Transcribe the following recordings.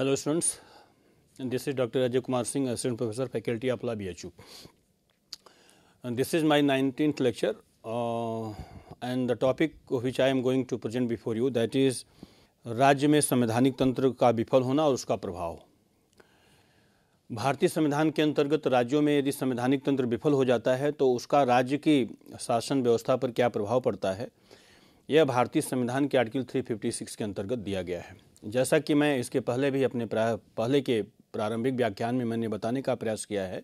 hello students this is doctor Ajay Kumar Singh assistant professor faculty अपला B H U this is my nineteen lecture and the topic which I am going to present before you that is राज्य में संवैधानिक तंत्र का विफल होना और उसका प्रभाव भारतीय संविधान के अंतर्गत राज्यों में यदि संवैधानिक तंत्र विफल हो जाता है तो उसका राज्य की शासन व्यवस्था पर क्या प्रभाव पड़ता है यह भारतीय संविधान के आर्टिकल थ्री फिफ्टी सिक्स के अंतर्गत दिया गया है जैसा कि मैं इसके पहले भी अपने पहले के प्रारंभिक व्याख्यान में मैंने बताने का प्रयास किया है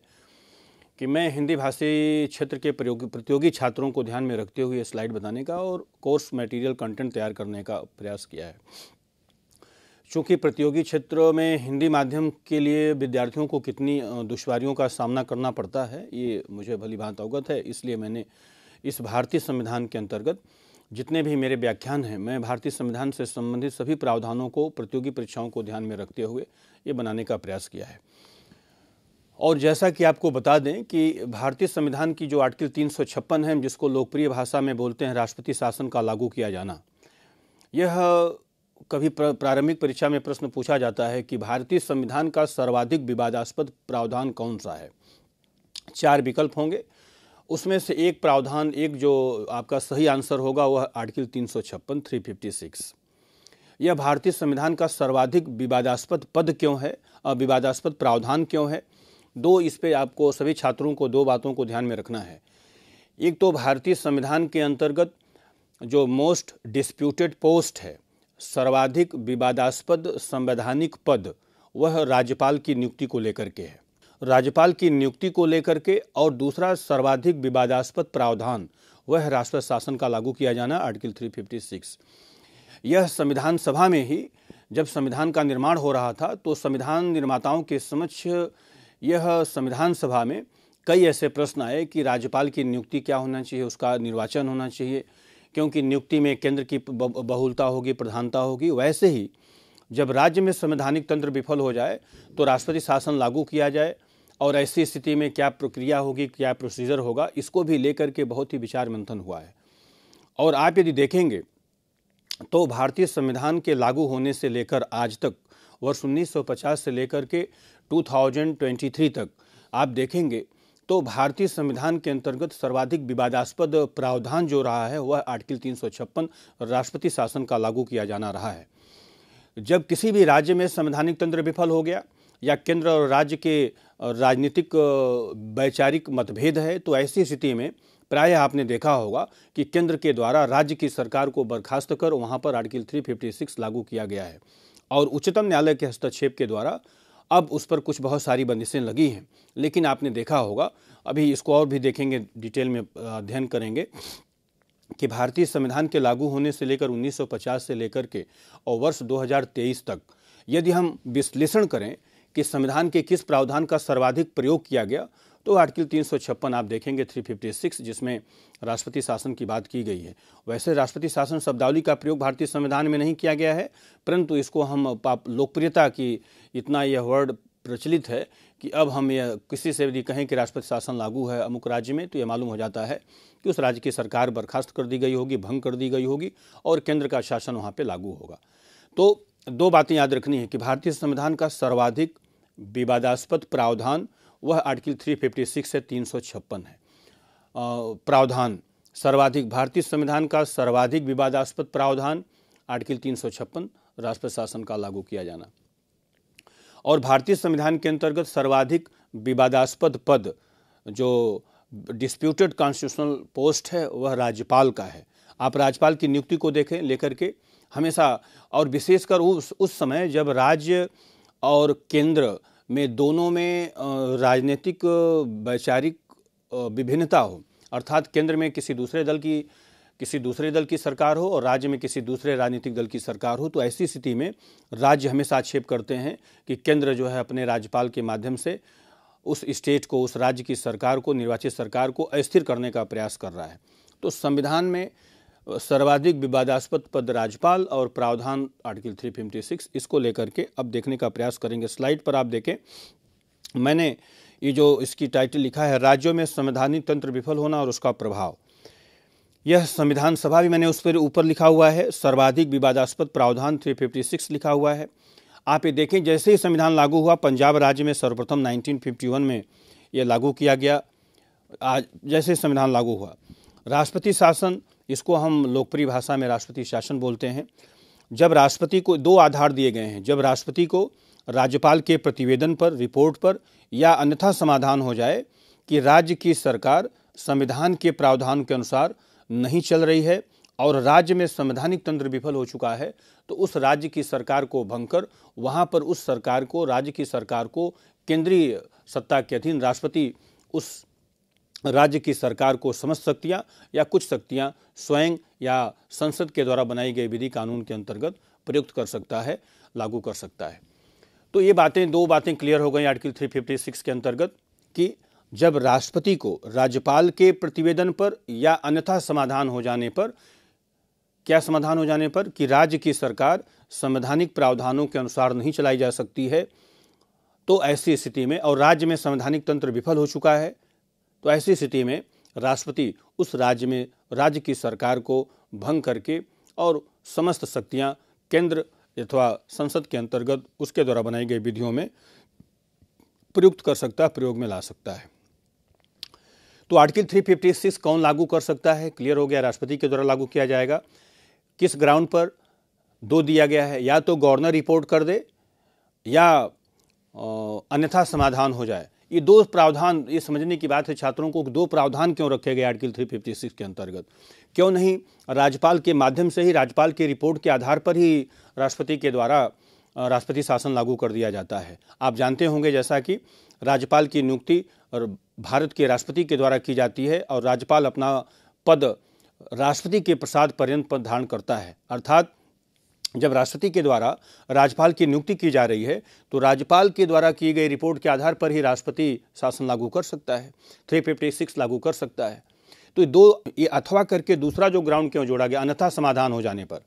कि मैं हिंदी भाषी क्षेत्र के प्रतियोगी छात्रों को ध्यान में रखते हुए स्लाइड बनाने का और कोर्स मटेरियल कंटेंट तैयार करने का प्रयास किया है चूँकि प्रतियोगी क्षेत्रों में हिंदी माध्यम के लिए विद्यार्थियों को कितनी दुश्वारियों का सामना करना पड़ता है ये मुझे भली भांत अवगत है इसलिए मैंने इस भारतीय संविधान के अंतर्गत जितने भी मेरे व्याख्यान हैं मैं भारतीय संविधान से संबंधित सभी प्रावधानों को प्रतियोगी परीक्षाओं को ध्यान में रखते हुए ये बनाने का प्रयास किया है और जैसा कि आपको बता दें कि भारतीय संविधान की जो आर्टिकल तीन सौ छप्पन है जिसको लोकप्रिय भाषा में बोलते हैं राष्ट्रपति शासन का लागू किया जाना यह कभी प्रारंभिक परीक्षा में प्रश्न पूछा जाता है कि भारतीय संविधान का सर्वाधिक विवादास्पद प्रावधान कौन सा है चार विकल्प होंगे उसमें से एक प्रावधान एक जो आपका सही आंसर होगा वह आर्टिकल तीन सौ छप्पन थ्री फिफ्टी सिक्स यह भारतीय संविधान का सर्वाधिक विवादास्पद पद क्यों है विवादास्पद प्रावधान क्यों है दो इस पर आपको सभी छात्रों को दो बातों को ध्यान में रखना है एक तो भारतीय संविधान के अंतर्गत जो मोस्ट डिस्प्यूटेड पोस्ट है सर्वाधिक विवादास्पद संवैधानिक पद वह राज्यपाल की नियुक्ति को लेकर के है राज्यपाल की नियुक्ति को लेकर के और दूसरा सर्वाधिक विवादास्पद प्रावधान वह राष्ट्र शासन का लागू किया जाना आर्टिकल 356 यह संविधान सभा में ही जब संविधान का निर्माण हो रहा था तो संविधान निर्माताओं के समक्ष यह संविधान सभा में कई ऐसे प्रश्न आए कि राज्यपाल की नियुक्ति क्या होना चाहिए उसका निर्वाचन होना चाहिए क्योंकि नियुक्ति में केंद्र की बहुलता होगी प्रधानता होगी वैसे ही जब राज्य में संवैधानिक तंत्र विफल हो जाए तो राष्ट्रपति शासन लागू किया जाए और ऐसी स्थिति में क्या प्रक्रिया होगी क्या प्रोसीजर होगा इसको भी लेकर के बहुत ही विचार मंथन हुआ है और आप यदि देखेंगे तो भारतीय संविधान के लागू होने से लेकर आज तक वर्ष 1950 से लेकर के 2023 तक आप देखेंगे तो भारतीय संविधान के अंतर्गत सर्वाधिक विवादास्पद प्रावधान जो रहा है वह आर्टिकल तीन राष्ट्रपति शासन का लागू किया जाना रहा है जब किसी भी राज्य में संवैधानिक तंत्र विफल हो गया या केंद्र और राज्य के राजनीतिक वैचारिक मतभेद है तो ऐसी स्थिति में प्राय आपने देखा होगा कि केंद्र के द्वारा राज्य की सरकार को बर्खास्त कर वहाँ पर आर्टिकल 356 लागू किया गया है और उच्चतम न्यायालय के हस्तक्षेप के द्वारा अब उस पर कुछ बहुत सारी बंदिशें लगी हैं लेकिन आपने देखा होगा अभी इसको और भी देखेंगे डिटेल में अध्ययन करेंगे कि भारतीय संविधान के लागू होने से लेकर 1950 से लेकर के और वर्ष 2023 तक यदि हम विश्लेषण करें कि संविधान के किस प्रावधान का सर्वाधिक प्रयोग किया गया तो आर्टिकल तीन आप देखेंगे 356 जिसमें राष्ट्रपति शासन की बात की गई है वैसे राष्ट्रपति शासन शब्दावली का प्रयोग भारतीय संविधान में नहीं किया गया है परंतु इसको हम लोकप्रियता की इतना यह वर्ड प्रचलित है कि अब हम यह किसी से यदि कहें कि राष्ट्रपति शासन लागू है अमुक राज्य में तो ये मालूम हो जाता है कि उस राज्य की सरकार बर्खास्त कर दी गई होगी भंग कर दी गई होगी और केंद्र का शासन वहाँ पर लागू होगा तो दो बातें याद रखनी है कि भारतीय संविधान का सर्वाधिक विवादास्पद प्रावधान वह आर्टिकल 356 से तीन है प्रावधान सर्वाधिक भारतीय संविधान का सर्वाधिक विवादास्पद प्रावधान आर्टिकल तीन राष्ट्र शासन का लागू किया जाना और भारतीय संविधान के अंतर्गत सर्वाधिक विवादास्पद पद जो डिस्प्यूटेड कॉन्स्टिट्यूशनल पोस्ट है वह राज्यपाल का है आप राज्यपाल की नियुक्ति को देखें लेकर के हमेशा और विशेषकर उस उस समय जब राज्य और केंद्र में दोनों में राजनीतिक वैचारिक विभिन्नता हो अर्थात केंद्र में किसी दूसरे दल की किसी दूसरे दल की सरकार हो और राज्य में किसी दूसरे राजनीतिक दल की सरकार हो तो ऐसी स्थिति में राज्य हमेशा आक्षेप करते हैं कि केंद्र जो है अपने राज्यपाल के माध्यम से उस स्टेट को उस राज्य की सरकार को निर्वाचित सरकार को अस्थिर करने का प्रयास कर रहा है तो संविधान में सर्वाधिक विवादास्पद पद राज्यपाल और प्रावधान आर्टिकल 356 इसको लेकर के अब देखने का प्रयास करेंगे स्लाइड पर आप देखें मैंने ये जो इसकी टाइटल लिखा है राज्यों में संवैधानिक तंत्र विफल होना और उसका प्रभाव यह संविधान सभा भी मैंने उस पर ऊपर लिखा हुआ है सर्वाधिक विवादास्पद प्रावधान 356 लिखा हुआ है आप ये देखें जैसे ही संविधान लागू हुआ पंजाब राज्य में सर्वप्रथम 1951 में यह लागू किया गया आज जैसे संविधान लागू हुआ राष्ट्रपति शासन इसको हम लोकप्रिय भाषा में राष्ट्रपति शासन बोलते हैं जब राष्ट्रपति को दो आधार दिए गए हैं जब राष्ट्रपति को राज्यपाल के प्रतिवेदन पर रिपोर्ट पर या अन्यथा समाधान हो जाए कि राज्य की सरकार संविधान के प्रावधान के अनुसार नहीं चल रही है और राज्य में संवैधानिक तंत्र विफल हो चुका है तो उस राज्य की सरकार को भंग कर वहाँ पर उस सरकार को राज्य की सरकार को केंद्रीय सत्ता के अधीन राष्ट्रपति उस राज्य की सरकार को समस्त शक्तियाँ या कुछ शक्तियाँ स्वयं या संसद के द्वारा बनाई गई विधि कानून के अंतर्गत प्रयुक्त कर सकता है लागू कर सकता है तो ये बातें दो बातें क्लियर हो गई आर्टिकल 356 के अंतर्गत कि जब राष्ट्रपति को राज्यपाल के प्रतिवेदन पर या अन्यथा समाधान हो जाने पर क्या समाधान हो जाने पर कि राज्य की सरकार संवैधानिक प्रावधानों के अनुसार नहीं चलाई जा सकती है तो ऐसी स्थिति में और राज्य में संवैधानिक तंत्र विफल हो चुका है तो ऐसी स्थिति में राष्ट्रपति उस राज्य में राज्य की सरकार को भंग करके और समस्त शक्तियां केंद्र अथवा संसद के अंतर्गत उसके द्वारा बनाई गई विधियों में प्रयुक्त कर सकता है प्रयोग में ला सकता है तो आर्टिकल 356 कौन लागू कर सकता है क्लियर हो गया राष्ट्रपति के द्वारा लागू किया जाएगा किस ग्राउंड पर दो दिया गया है या तो गवर्नर रिपोर्ट कर दे या अन्यथा समाधान हो जाए ये दो प्रावधान ये समझने की बात है छात्रों को दो प्रावधान क्यों रखे गए आर्टिकल 356 के अंतर्गत क्यों नहीं राज्यपाल के माध्यम से ही राज्यपाल की रिपोर्ट के आधार पर ही राष्ट्रपति के द्वारा राष्ट्रपति शासन लागू कर दिया जाता है आप जानते होंगे जैसा कि राज्यपाल की नियुक्ति और भारत के राष्ट्रपति के द्वारा की जाती है और राज्यपाल अपना पद राष्ट्रपति के प्रसाद पर्यंत पद धारण करता है अर्थात जब राष्ट्रपति के द्वारा राज्यपाल की नियुक्ति की जा रही है तो राज्यपाल के द्वारा की गई रिपोर्ट के आधार पर ही राष्ट्रपति शासन लागू कर सकता है थ्री फिफ्टी सिक्स लागू कर सकता है तो दो ये अथवा करके दूसरा जो ग्राउंड क्यों जोड़ा गया अन्यथा समाधान हो जाने पर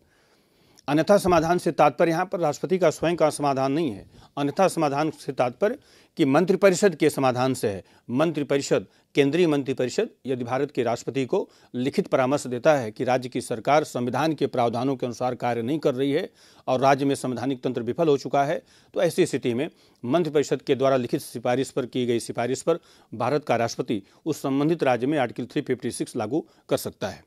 अन्यथा समाधान से तात्पर्य यहाँ पर राष्ट्रपति का स्वयं का समाधान नहीं है अन्यथा समाधान से तात्पर्य कि मंत्रिपरिषद के समाधान से है मंत्रिपरिषद केंद्रीय मंत्रिपरिषद यदि भारत के राष्ट्रपति को लिखित परामर्श देता है कि राज्य की सरकार संविधान के प्रावधानों के अनुसार कार्य नहीं कर रही है और राज्य में संवैधानिक तंत्र विफल हो चुका है तो ऐसी स्थिति में मंत्रिपरिषद के द्वारा लिखित सिफारिश पर की गई सिफारिश पर भारत का राष्ट्रपति उस संबंधित राज्य में आर्टिकल थ्री लागू कर सकता है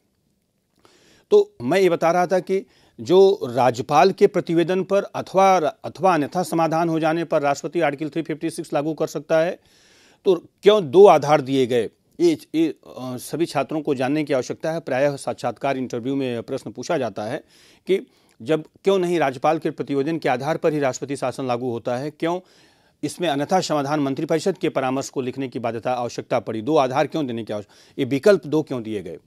तो मैं ये बता रहा था कि जो राज्यपाल के प्रतिवेदन पर अथवा अथवा अन्यथा समाधान हो जाने पर राष्ट्रपति आर्टिकल 356 लागू कर सकता है तो क्यों दो आधार दिए गए ये, ये सभी छात्रों को जानने की आवश्यकता है प्रायः साक्षात्कार इंटरव्यू में प्रश्न पूछा जाता है कि जब क्यों नहीं राज्यपाल के प्रतिवेदन के आधार पर ही राष्ट्रपति शासन लागू होता है क्यों इसमें अन्यथा समाधान मंत्रिपरिषद के परामर्श को लिखने की बाध्यता आवश्यकता पड़ी दो आधार क्यों देने की आवश्यकता ये विकल्प दो क्यों दिए गए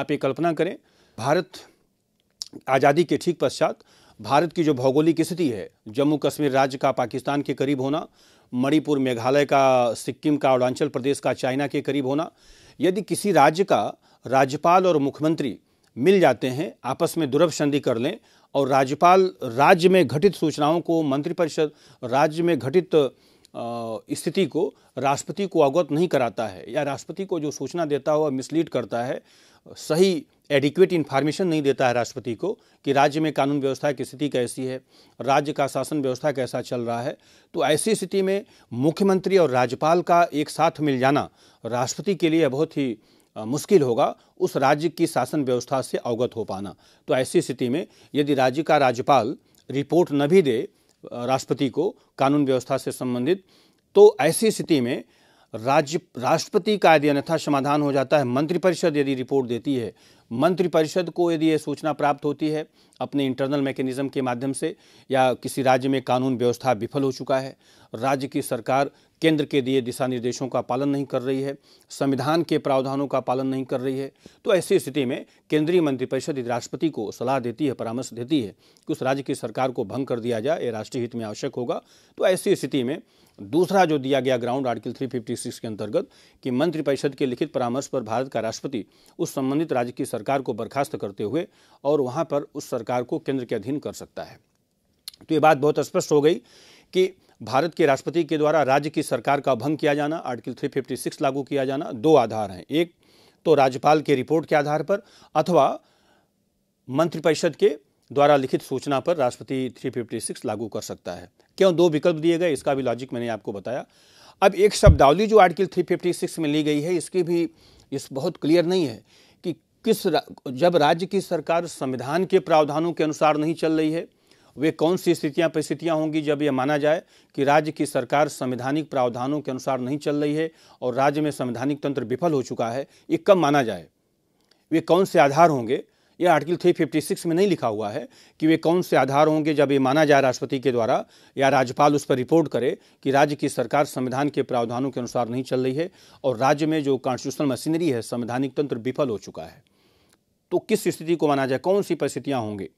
आप ये कल्पना करें भारत आज़ादी के ठीक पश्चात भारत की जो भौगोलिक स्थिति है जम्मू कश्मीर राज्य का पाकिस्तान के करीब होना मणिपुर मेघालय का सिक्किम का अरुणाचल प्रदेश का चाइना के करीब होना यदि किसी राज्य का राज्यपाल और मुख्यमंत्री मिल जाते हैं आपस में दुर्भ संधि कर लें और राज्यपाल राज्य में घटित सूचनाओं को मंत्रिपरिषद राज्य में घटित स्थिति को राष्ट्रपति को अवगत नहीं कराता है या राष्ट्रपति को जो सूचना देता हो मिसलीड करता है सही एडिक्वेट इन्फॉर्मेशन नहीं देता है राष्ट्रपति को कि राज्य में कानून व्यवस्था की स्थिति कैसी है राज्य का शासन व्यवस्था कैसा चल रहा है तो ऐसी स्थिति में मुख्यमंत्री और राज्यपाल का एक साथ मिल जाना राष्ट्रपति के लिए बहुत ही मुश्किल होगा उस राज्य की शासन व्यवस्था से अवगत हो पाना तो ऐसी स्थिति में यदि राज्य का राज्यपाल रिपोर्ट न भी दे राष्ट्रपति को कानून व्यवस्था से संबंधित तो ऐसी स्थिति में राज्य राष्ट्रपति का यदि अन्यथा समाधान हो जाता है मंत्रिपरिषद यदि रिपोर्ट देती है मंत्रिपरिषद को यदि ये सूचना प्राप्त होती है अपने इंटरनल मैकेनिज्म के माध्यम से या किसी राज्य में कानून व्यवस्था विफल हो चुका है राज्य की सरकार केंद्र के दिए दिशा निर्देशों का पालन नहीं कर रही है संविधान के प्रावधानों का पालन नहीं कर रही है तो ऐसी स्थिति में केंद्रीय मंत्रिपरिषद राष्ट्रपति को सलाह देती है परामर्श देती है कि उस राज्य की सरकार को भंग कर दिया जाए ये राष्ट्रीय हित में आवश्यक होगा तो ऐसी स्थिति में दूसरा जो दिया गया ग्राउंड आर्टिकल 356 के अंतर्गत कि मंत्रिपरिषद के लिखित परामर्श पर भारत का राष्ट्रपति उस संबंधित राज्य की सरकार को बर्खास्त करते हुए और वहाँ पर उस सरकार को केंद्र के अधीन कर सकता है तो ये बात बहुत स्पष्ट हो गई कि भारत के राष्ट्रपति के द्वारा राज्य की सरकार का भंग किया जाना आर्टिकल 356 लागू किया जाना दो आधार हैं एक तो राज्यपाल के रिपोर्ट के आधार पर अथवा मंत्रिपरिषद के द्वारा लिखित सूचना पर राष्ट्रपति 356 लागू कर सकता है क्यों दो विकल्प दिए गए इसका भी लॉजिक मैंने आपको बताया अब एक शब्दावली जो आर्टिकल 356 में ली गई है इसकी भी इस बहुत क्लियर नहीं है कि किस रा, जब राज्य की सरकार संविधान के प्रावधानों के अनुसार नहीं चल रही है वे कौन सी स्थितियां परिस्थितियां होंगी जब यह माना जाए कि राज्य की सरकार संवैधानिक प्रावधानों के अनुसार नहीं चल रही है और राज्य में संवैधानिक तंत्र विफल हो चुका है ये कब माना जाए वे कौन से आधार होंगे ये आर्टिकल थ्री फिफ्टी सिक्स में नहीं लिखा हुआ है कि वे कौन से आधार होंगे जब ये माना जाए राष्ट्रपति के द्वारा या राज्यपाल उस पर रिपोर्ट करे कि राज्य की सरकार संविधान के प्रावधानों के अनुसार नहीं चल रही है और राज्य में जो कॉन्स्टिट्यूशनल मशीनरी है संवैधानिक तंत्र विफल हो चुका है तो किस स्थिति को माना जाए कौन सी परिस्थितियाँ होंगी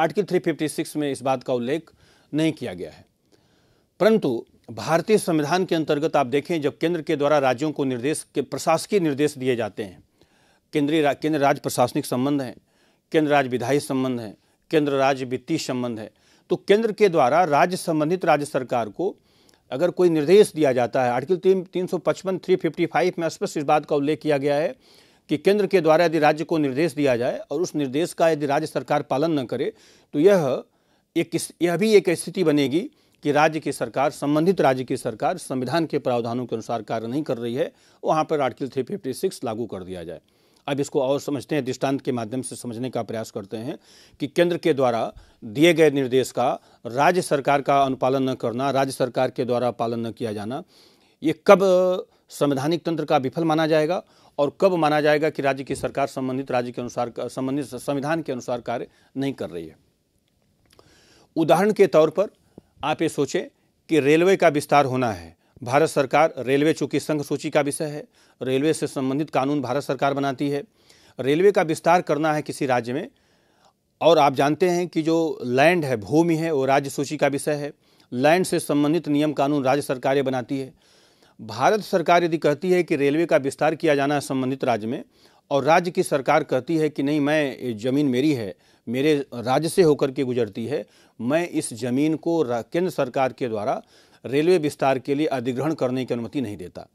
आर्टिकल थ्री फिफ्टी सिक्स में इस बात का उल्लेख नहीं किया गया है परंतु भारतीय संविधान के अंतर्गत आप देखें जब केंद्र के द्वारा राज्यों को निर्देश के प्रशासकीय निर्देश दिए जाते हैं केंद्रीय रा, केंद्र राज्य प्रशासनिक संबंध हैं केंद्र राज्य विधायी संबंध हैं केंद्र राज्य वित्तीय संबंध है तो केंद्र के द्वारा राज्य संबंधित राज्य सरकार को अगर कोई निर्देश दिया जाता है आर्टिकल तीन तीन सौ पचपन थ्री फिफ्टी फाइव में स्पष्ट इस बात का उल्लेख किया गया है कि केंद्र के द्वारा यदि राज्य को निर्देश दिया जाए और उस निर्देश का यदि राज्य सरकार पालन न करे तो यह एक यह भी एक स्थिति बनेगी कि राज्य की सरकार संबंधित राज्य की सरकार संविधान के प्रावधानों के अनुसार कार्य नहीं कर रही है वहाँ पर आर्टिकल थ्री लागू कर दिया जाए अब इसको और समझते हैं दृष्टांत के माध्यम से समझने का प्रयास करते हैं कि केंद्र के द्वारा दिए गए निर्देश का राज्य सरकार का अनुपालन न करना राज्य सरकार के द्वारा पालन न किया जाना ये कब संवैधानिक तंत्र का विफल माना जाएगा और कब माना जाएगा कि राज्य की सरकार संबंधित राज्य के अनुसार संबंधित संविधान के अनुसार कार्य नहीं कर रही है उदाहरण के तौर पर आप ये सोचें कि रेलवे का विस्तार होना है भारत सरकार रेलवे चूंकि संघ सूची का विषय है रेलवे से संबंधित कानून भारत सरकार बनाती है रेलवे का विस्तार करना है किसी राज्य में और आप जानते हैं कि जो लैंड है भूमि है वो राज्य सूची का विषय है लैंड से संबंधित नियम कानून राज्य सरकारें बनाती है भारत सरकार यदि कहती है कि रेलवे का विस्तार किया जाना है संबंधित राज्य में और राज्य की सरकार कहती है कि नहीं मैं ज़मीन मेरी है मेरे राज्य से होकर के गुजरती है मैं इस ज़मीन को केंद्र सरकार के द्वारा रेलवे विस्तार के लिए अधिग्रहण करने की अनुमति नहीं देता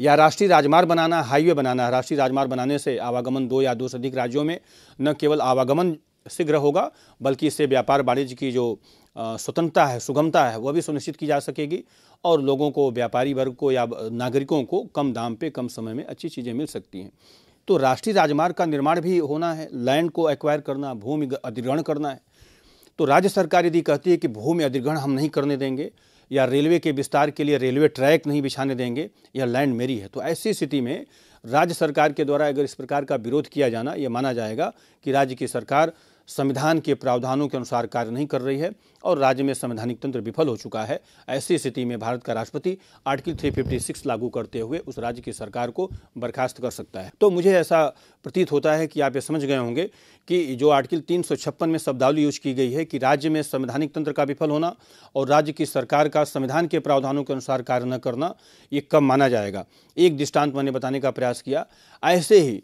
या राष्ट्रीय राजमार्ग बनाना हाईवे बनाना राष्ट्रीय राजमार्ग बनाने से आवागमन दो या दो से अधिक राज्यों में न केवल आवागमन शीघ्र होगा बल्कि इससे व्यापार वाणिज्य की जो स्वतंत्रता है सुगमता है वह भी सुनिश्चित की जा सकेगी और लोगों को व्यापारी वर्ग को या नागरिकों को कम दाम पे कम समय में अच्छी चीज़ें मिल सकती हैं तो राष्ट्रीय राजमार्ग का निर्माण भी होना है लैंड को एक्वायर करना भूमि अधिग्रहण करना है तो राज्य सरकार यदि कहती है कि भूमि अधिग्रहण हम नहीं करने देंगे या रेलवे के विस्तार के लिए रेलवे ट्रैक नहीं बिछाने देंगे या लैंड मेरी है तो ऐसी स्थिति में राज्य सरकार के द्वारा अगर इस प्रकार का विरोध किया जाना ये माना जाएगा कि राज्य की सरकार संविधान के प्रावधानों के अनुसार कार्य नहीं कर रही है और राज्य में संवैधानिक तंत्र विफल हो चुका है ऐसी स्थिति में भारत का राष्ट्रपति आर्टिकल 356 लागू करते हुए उस राज्य की सरकार को बर्खास्त कर सकता है तो मुझे ऐसा प्रतीत होता है कि आप ये समझ गए होंगे कि जो आर्टिकल तीन में शब्दावली यूज की गई है कि राज्य में संवैधानिक तंत्र का विफल होना और राज्य की सरकार का संविधान के प्रावधानों के अनुसार कार्य न करना ये कम माना जाएगा एक दृष्टांत मैंने बताने का प्रयास किया ऐसे ही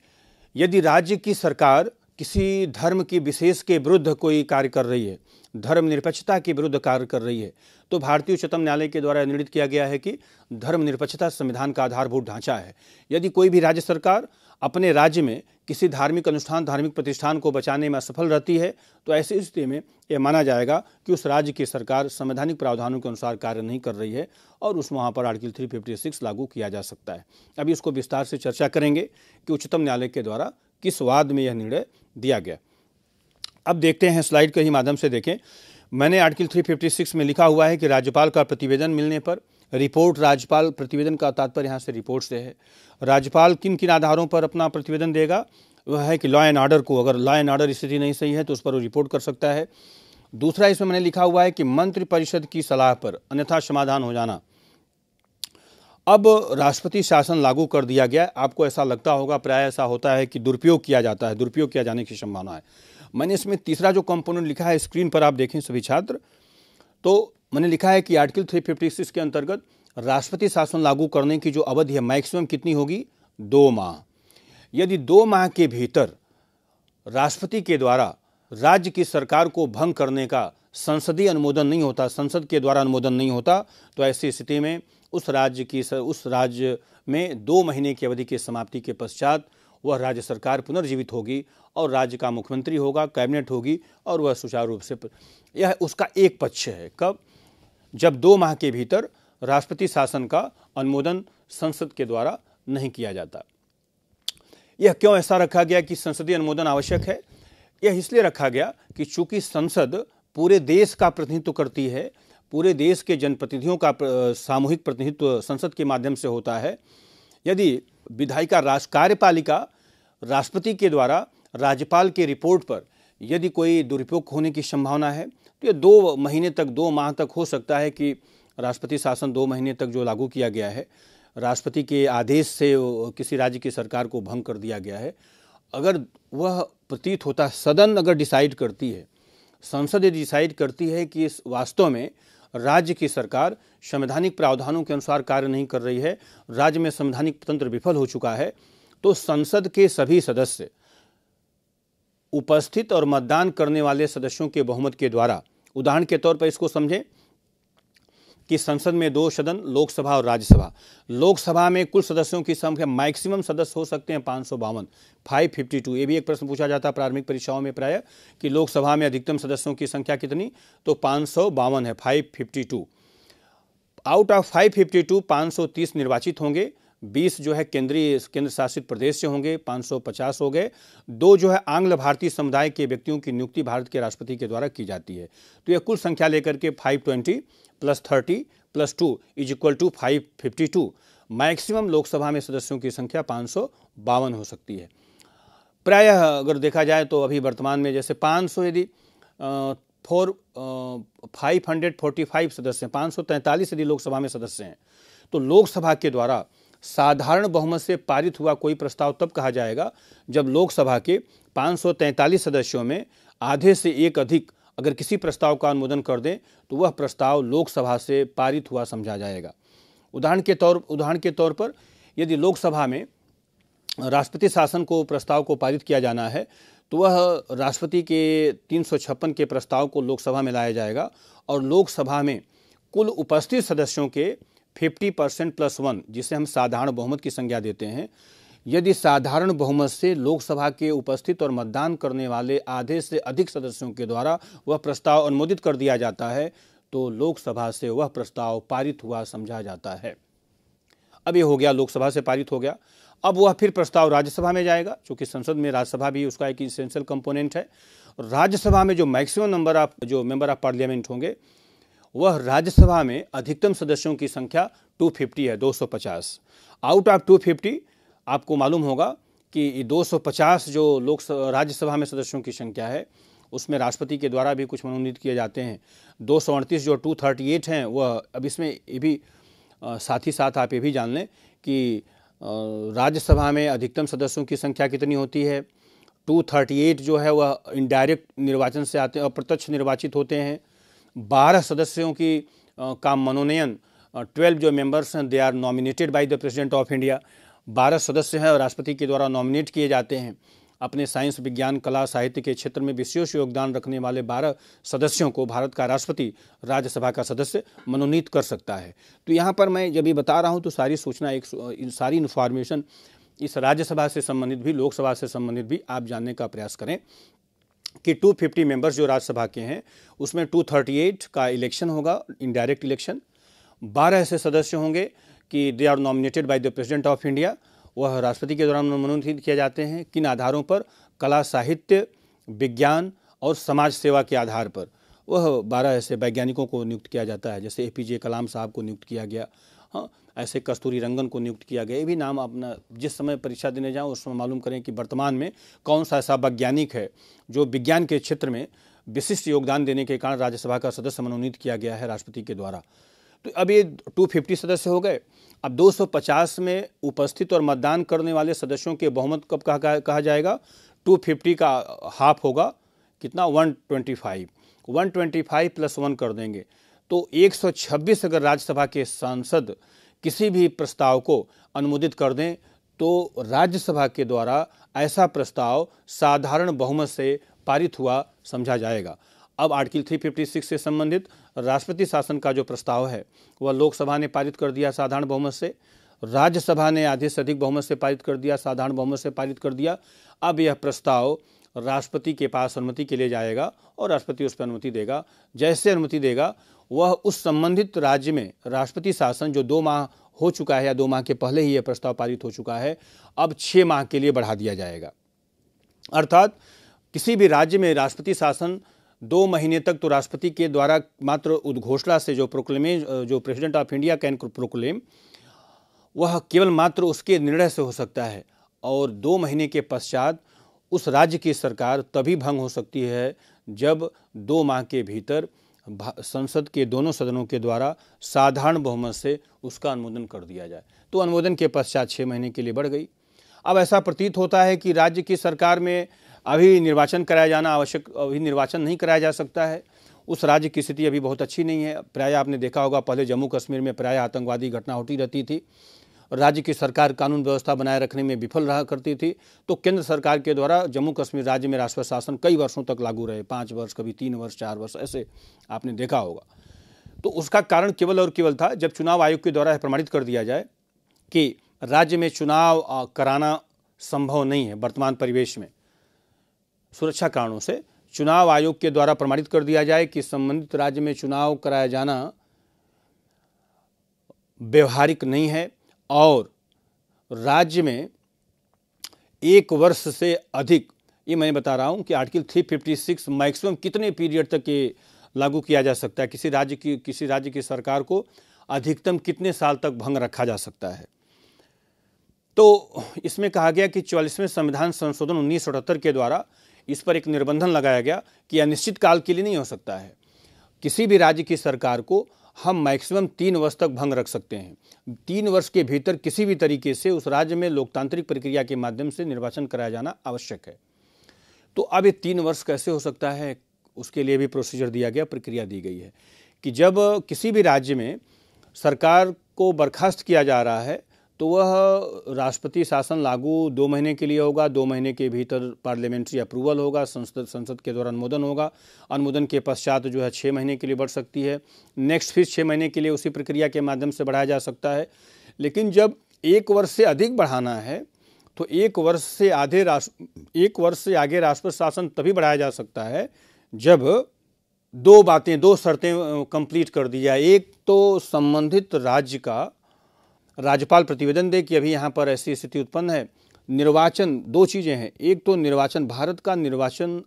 यदि राज्य की सरकार किसी धर्म की विशेष के विरुद्ध कोई कार्य कर रही है धर्मनिरपेक्षता के विरुद्ध कार्य कर रही है तो भारतीय उच्चतम न्यायालय के द्वारा निर्णित किया गया है कि धर्मनिरपेक्षता संविधान का आधारभूत ढांचा है यदि कोई भी राज्य सरकार अपने राज्य में किसी धार्मिक अनुष्ठान धार्मिक प्रतिष्ठान को बचाने में असफल रहती है तो ऐसी स्थिति में यह माना जाएगा कि उस राज्य की सरकार संवैधानिक प्रावधानों के अनुसार कार्य नहीं कर रही है और उस वहाँ पर आर्टिकल थ्री फिफ्टी सिक्स लागू किया जा सकता है अभी इसको विस्तार से चर्चा करेंगे कि उच्चतम न्यायालय के द्वारा किस वाद में यह निर्णय दिया गया अब देखते हैं स्लाइड के ही माध्यम से देखें मैंने आर्टिकल 356 में लिखा हुआ है कि राज्यपाल का प्रतिवेदन मिलने पर रिपोर्ट राज्यपाल प्रतिवेदन का तात्पर्य यहाँ से रिपोर्ट से है राज्यपाल किन किन आधारों पर अपना प्रतिवेदन देगा वह है कि लॉ एंड ऑर्डर को अगर लॉ एंड ऑर्डर स्थिति नहीं सही है तो उस पर वो रिपोर्ट कर सकता है दूसरा इसमें मैंने लिखा हुआ है कि मंत्रिपरिषद की सलाह पर अन्यथा समाधान हो जाना अब राष्ट्रपति शासन लागू कर दिया गया आपको ऐसा लगता होगा प्राय ऐसा होता है कि दुरुपयोग किया जाता है दुरुपयोग किया जाने की संभावना है मैंने इसमें तीसरा जो कंपोनेंट लिखा है स्क्रीन पर आप देखें सभी छात्र तो मैंने लिखा है कि आर्टिकल सिक्स के अंतर्गत राष्ट्रपति शासन लागू करने की जो अवधि है मैक्सिमम कितनी होगी दो माह यदि दो माह के भीतर राष्ट्रपति के द्वारा राज्य की सरकार को भंग करने का संसदीय अनुमोदन नहीं होता संसद के द्वारा अनुमोदन नहीं होता तो ऐसी स्थिति में उस राज्य की उस राज्य में दो महीने की अवधि की समाप्ति के पश्चात वह राज्य सरकार पुनर्जीवित होगी और राज्य का मुख्यमंत्री होगा कैबिनेट होगी और वह सुचारू रूप से यह उसका एक पक्ष है कब जब दो माह के भीतर राष्ट्रपति शासन का अनुमोदन संसद के द्वारा नहीं किया जाता यह क्यों ऐसा रखा गया कि संसदीय अनुमोदन आवश्यक है यह इसलिए रखा गया कि चूंकि संसद पूरे देश का प्रतिनिधित्व करती है पूरे देश के जनप्रतिनिधियों का सामूहिक प्रतिनिधित्व संसद के माध्यम से होता है यदि विधायिका राज कार्यपालिका राष्ट्रपति के द्वारा राज्यपाल के रिपोर्ट पर यदि कोई दुरुपयोग होने की संभावना है तो ये दो महीने तक दो माह तक हो सकता है कि राष्ट्रपति शासन दो महीने तक जो लागू किया गया है राष्ट्रपति के आदेश से किसी राज्य की सरकार को भंग कर दिया गया है अगर वह प्रतीत होता सदन अगर डिसाइड करती है संसद ये डिसाइड करती है कि वास्तव में राज्य की सरकार संवैधानिक प्रावधानों के अनुसार कार्य नहीं कर रही है राज्य में संवैधानिक तंत्र विफल हो चुका है तो संसद के सभी सदस्य उपस्थित और मतदान करने वाले सदस्यों के बहुमत के द्वारा उदाहरण के तौर पर इसको समझें कि संसद में दो सदन लोकसभा और राज्यसभा लोकसभा में कुल सदस्यों की संख्या मैक्सिमम सदस्य हो सकते हैं पाँच सौ बावन फाइव फिफ्टी टू ये भी एक प्रश्न पूछा जाता है प्रारंभिक परीक्षाओं में प्राय कि लोकसभा में अधिकतम सदस्यों की संख्या कितनी तो पाँच सौ बावन है five fifty two out of five fifty two पाँच सौ तीस निर्वाचित होंगे बीस जो है केंद्रीय केंद्र शासित प्रदेश से होंगे पाँच सौ पचास हो गए दो जो है आंग्ल भारतीय समुदाय के व्यक्तियों की नियुक्ति भारत के राष्ट्रपति के द्वारा की जाती है तो यह कुल संख्या लेकर के five twenty plus thirty plus two is equal to five fifty two maximum Lok Sabha में सदस्यों की संख्या पाँच हो सकती है प्रायः अगर देखा जाए तो अभी वर्तमान में जैसे सौ यदि four five hundred forty five सदस्य हैं पाँच यदि लोकसभा में सदस्य हैं तो लोकसभा के द्वारा साधारण बहुमत से पारित हुआ कोई प्रस्ताव तब कहा जाएगा जब लोकसभा के 543 सदस्यों में आधे से एक अधिक अगर किसी प्रस्ताव का अनुमोदन कर दें तो वह प्रस्ताव लोकसभा से पारित हुआ समझा जाएगा उदाहरण के तौर उदाहरण के तौर पर यदि लोकसभा में राष्ट्रपति शासन को प्रस्ताव को पारित किया जाना है तो वह राष्ट्रपति के तीन के प्रस्ताव को लोकसभा में लाया जाएगा और लोकसभा में कुल उपस्थित सदस्यों के फिफ्टी परसेंट प्लस वन जिसे हम साधारण बहुमत की संज्ञा देते हैं यदि साधारण बहुमत से लोकसभा के उपस्थित और मतदान करने वाले आधे से अधिक सदस्यों के द्वारा वह प्रस्ताव अनुमोदित कर दिया जाता है तो लोकसभा से वह प्रस्ताव पारित हुआ समझा जाता है अब यह हो गया लोकसभा से पारित हो गया अब वह फिर प्रस्ताव राज्यसभा में जाएगा क्योंकि संसद में राज्यसभा भी उसका एक इसेंशियल कंपोनेंट है राज्यसभा में जो मैक्सिमम नंबर ऑफ जो मेंबर ऑफ पार्लियामेंट होंगे वह राज्यसभा में अधिकतम सदस्यों की संख्या 250 है 250 आउट ऑफ 250 आपको मालूम होगा कि 250 जो लोक राज्यसभा में सदस्यों की संख्या है उसमें राष्ट्रपति के द्वारा भी कुछ मनोनीत किए जाते हैं दो जो टू हैं वह अब इसमें ये भी साथ ही साथ आप ये भी जान लें कि राज्यसभा में अधिकतम सदस्यों की संख्या कितनी होती है 238 जो है वह इनडायरेक्ट निर्वाचन से आते हैं अप्रत्यक्ष निर्वाचित होते हैं बारह सदस्यों की का मनोनयन ट्वेल्व जो मेंबर्स हैं they are nominated by the president of India बारह सदस्य हैं और राष्ट्रपति के द्वारा नॉमिनेट किए जाते हैं अपने साइंस विज्ञान कला साहित्य के क्षेत्र में विशेष योगदान रखने वाले बारह सदस्यों को भारत का राष्ट्रपति राज्यसभा का सदस्य मनोनीत कर सकता है तो यहाँ पर मैं जब ये बता रहा हूँ तो सारी सूचना एक सारी इन्फॉर्मेशन इस राज्यसभा से संबंधित भी लोकसभा से संबंधित भी आप जानने का प्रयास करें कि 250 मेंबर्स जो राज्यसभा के हैं उसमें 238 का इलेक्शन होगा इनडायरेक्ट इलेक्शन 12 ऐसे सदस्य होंगे कि they are nominated by the president of India वह राष्ट्रपति के दौरान मनोनीत किए जाते हैं किन आधारों पर कला साहित्य विज्ञान और समाज सेवा के आधार पर वह बारह ऐसे वैज्ञानिकों को नियुक्त किया जाता है जैसे ए पी जे कलाम साहब को नियुक्त किया गया हाँ ऐसे कस्तूरी रंगन को नियुक्त किया गया ये भी नाम अपना जिस समय परीक्षा देने जाएँ उस समय मालूम करें कि वर्तमान में कौन सा ऐसा वैज्ञानिक है जो विज्ञान के क्षेत्र में विशिष्ट योगदान देने के कारण राज्यसभा का सदस्य मनोनीत किया गया है राष्ट्रपति के द्वारा तो अब ये 250 सदस्य हो गए अब 250 में उपस्थित और मतदान करने वाले सदस्यों के बहुमत कब कहा कहा जाएगा 250 का हाफ होगा कितना 125 125 प्लस वन कर देंगे तो 126 अगर राज्यसभा के सांसद किसी भी प्रस्ताव को अनुमोदित कर दें तो राज्यसभा के द्वारा ऐसा प्रस्ताव साधारण बहुमत से पारित हुआ समझा जाएगा अब आर्टिकल 356 से संबंधित राष्ट्रपति शासन का जो प्रस्ताव है वह लोकसभा ने पारित कर दिया साधारण बहुमत से राज्यसभा ने आधे से अधिक बहुमत से पारित कर दिया साधारण बहुमत से पारित कर दिया अब यह प्रस्ताव राष्ट्रपति के पास अनुमति के लिए जाएगा और राष्ट्रपति उस पर अनुमति देगा जैसे अनुमति देगा वह उस संबंधित राज्य में राष्ट्रपति शासन जो दो माह हो चुका है या दो माह के पहले ही यह प्रस्ताव पारित हो चुका है अब छः माह के लिए बढ़ा दिया जाएगा अर्थात किसी भी राज्य में राष्ट्रपति शासन दो महीने तक तो राष्ट्रपति के द्वारा मात्र उद्घोषणा से जो प्रोक्लेमे जो president of India can proclaim वह केवल मात्र उसके निर्णय से हो सकता है और दो महीने के पश्चात उस राज्य की सरकार तभी भंग हो सकती है जब दो माह के भीतर संसद के दोनों सदनों के द्वारा साधारण बहुमत से उसका अनुमोदन कर दिया जाए तो अनुमोदन के पश्चात छः महीने के लिए बढ़ गई अब ऐसा प्रतीत होता है कि राज्य की सरकार में अभी निर्वाचन कराया जाना आवश्यक अभी निर्वाचन नहीं कराया जा सकता है उस राज्य की स्थिति अभी बहुत अच्छी नहीं है प्राय आपने देखा होगा पहले जम्मू कश्मीर में प्राय आतंकवादी घटना होती रहती थी राज्य की सरकार कानून व्यवस्था बनाए रखने में विफल रहा करती थी तो केंद्र सरकार के द्वारा जम्मू कश्मीर राज्य में राष्ट्र शासन कई वर्षों तक लागू रहे पाँच वर्ष कभी तीन वर्ष चार वर्ष ऐसे आपने देखा होगा तो उसका कारण केवल और केवल था जब चुनाव आयोग के द्वारा प्रमाणित कर दिया जाए कि राज्य में चुनाव कराना संभव नहीं है वर्तमान परिवेश में सुरक्षा कारणों से चुनाव आयोग के द्वारा प्रमाणित कर दिया जाए कि संबंधित राज्य में चुनाव कराया जाना व्यवहारिक नहीं है और राज्य में एक वर्ष से अधिक ये मैंने बता रहा हूँ कि आर्टिकल 356 मैक्सिमम कितने पीरियड तक ये लागू किया जा सकता है किसी राज्य की किसी राज्य की सरकार को अधिकतम कितने साल तक भंग रखा जा सकता है तो इसमें कहा गया कि चौलीसवें संविधान संशोधन उन्नीस के द्वारा इस पर एक निर्बंधन लगाया गया कि अनिश्चित काल के लिए नहीं हो सकता है किसी भी राज्य की सरकार को हम मैक्सिमम तीन वर्ष तक भंग रख सकते हैं तीन वर्ष के भीतर किसी भी तरीके से उस राज्य में लोकतांत्रिक प्रक्रिया के माध्यम से निर्वाचन कराया जाना आवश्यक है तो अब ये तीन वर्ष कैसे हो सकता है उसके लिए भी प्रोसीजर दिया गया प्रक्रिया दी गई है कि जब किसी भी राज्य में सरकार को बर्खास्त किया जा रहा है तो वह राष्ट्रपति शासन लागू दो महीने के लिए होगा दो महीने के भीतर पार्लियामेंट्री अप्रूवल होगा संसद संसद के द्वारा अनुमोदन होगा अनुमोदन के पश्चात जो है छः महीने के लिए बढ़ सकती है नेक्स्ट फिर छः महीने के लिए उसी प्रक्रिया के माध्यम से बढ़ाया जा सकता है लेकिन जब एक वर्ष से अधिक बढ़ाना है तो एक वर्ष से आधे राष्ट्र एक वर्ष से आगे राष्ट्रपति शासन तभी बढ़ाया जा सकता है जब दो बातें दो शर्तें कंप्लीट कर दी जाए एक तो संबंधित राज्य का राज्यपाल प्रतिवेदन दे कि अभी यहाँ पर ऐसी स्थिति उत्पन्न है निर्वाचन दो चीज़ें हैं एक तो निर्वाचन भारत का निर्वाचन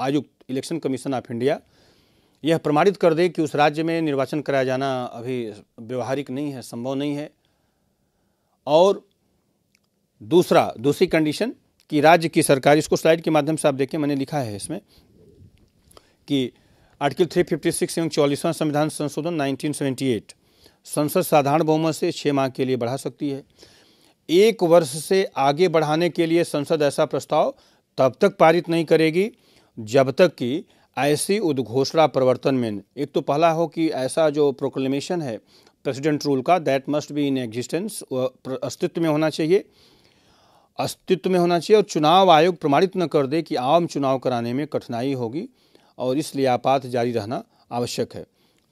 आयुक्त इलेक्शन कमीशन ऑफ इंडिया यह प्रमाणित कर दे कि उस राज्य में निर्वाचन कराया जाना अभी व्यवहारिक नहीं है संभव नहीं है और दूसरा दूसरी कंडीशन कि राज्य की सरकार इसको स्लाइड के माध्यम से आप देखें मैंने लिखा है इसमें कि आर्टिकल 356 एवं चौलीसवां संविधान संशोधन 1978 संसद साधारण बहुमत से छः माह के लिए बढ़ा सकती है एक वर्ष से आगे बढ़ाने के लिए संसद ऐसा प्रस्ताव तब तक पारित नहीं करेगी जब तक कि ऐसी उद्घोषणा प्रवर्तन में एक तो पहला हो कि ऐसा जो प्रोक्लेमेशन है प्रेसिडेंट रूल का that must be in existence अस्तित्व में होना चाहिए अस्तित्व में होना चाहिए और चुनाव आयोग प्रमाणित न कर दे कि आम चुनाव कराने में कठिनाई होगी और इसलिए आपात जारी रहना आवश्यक है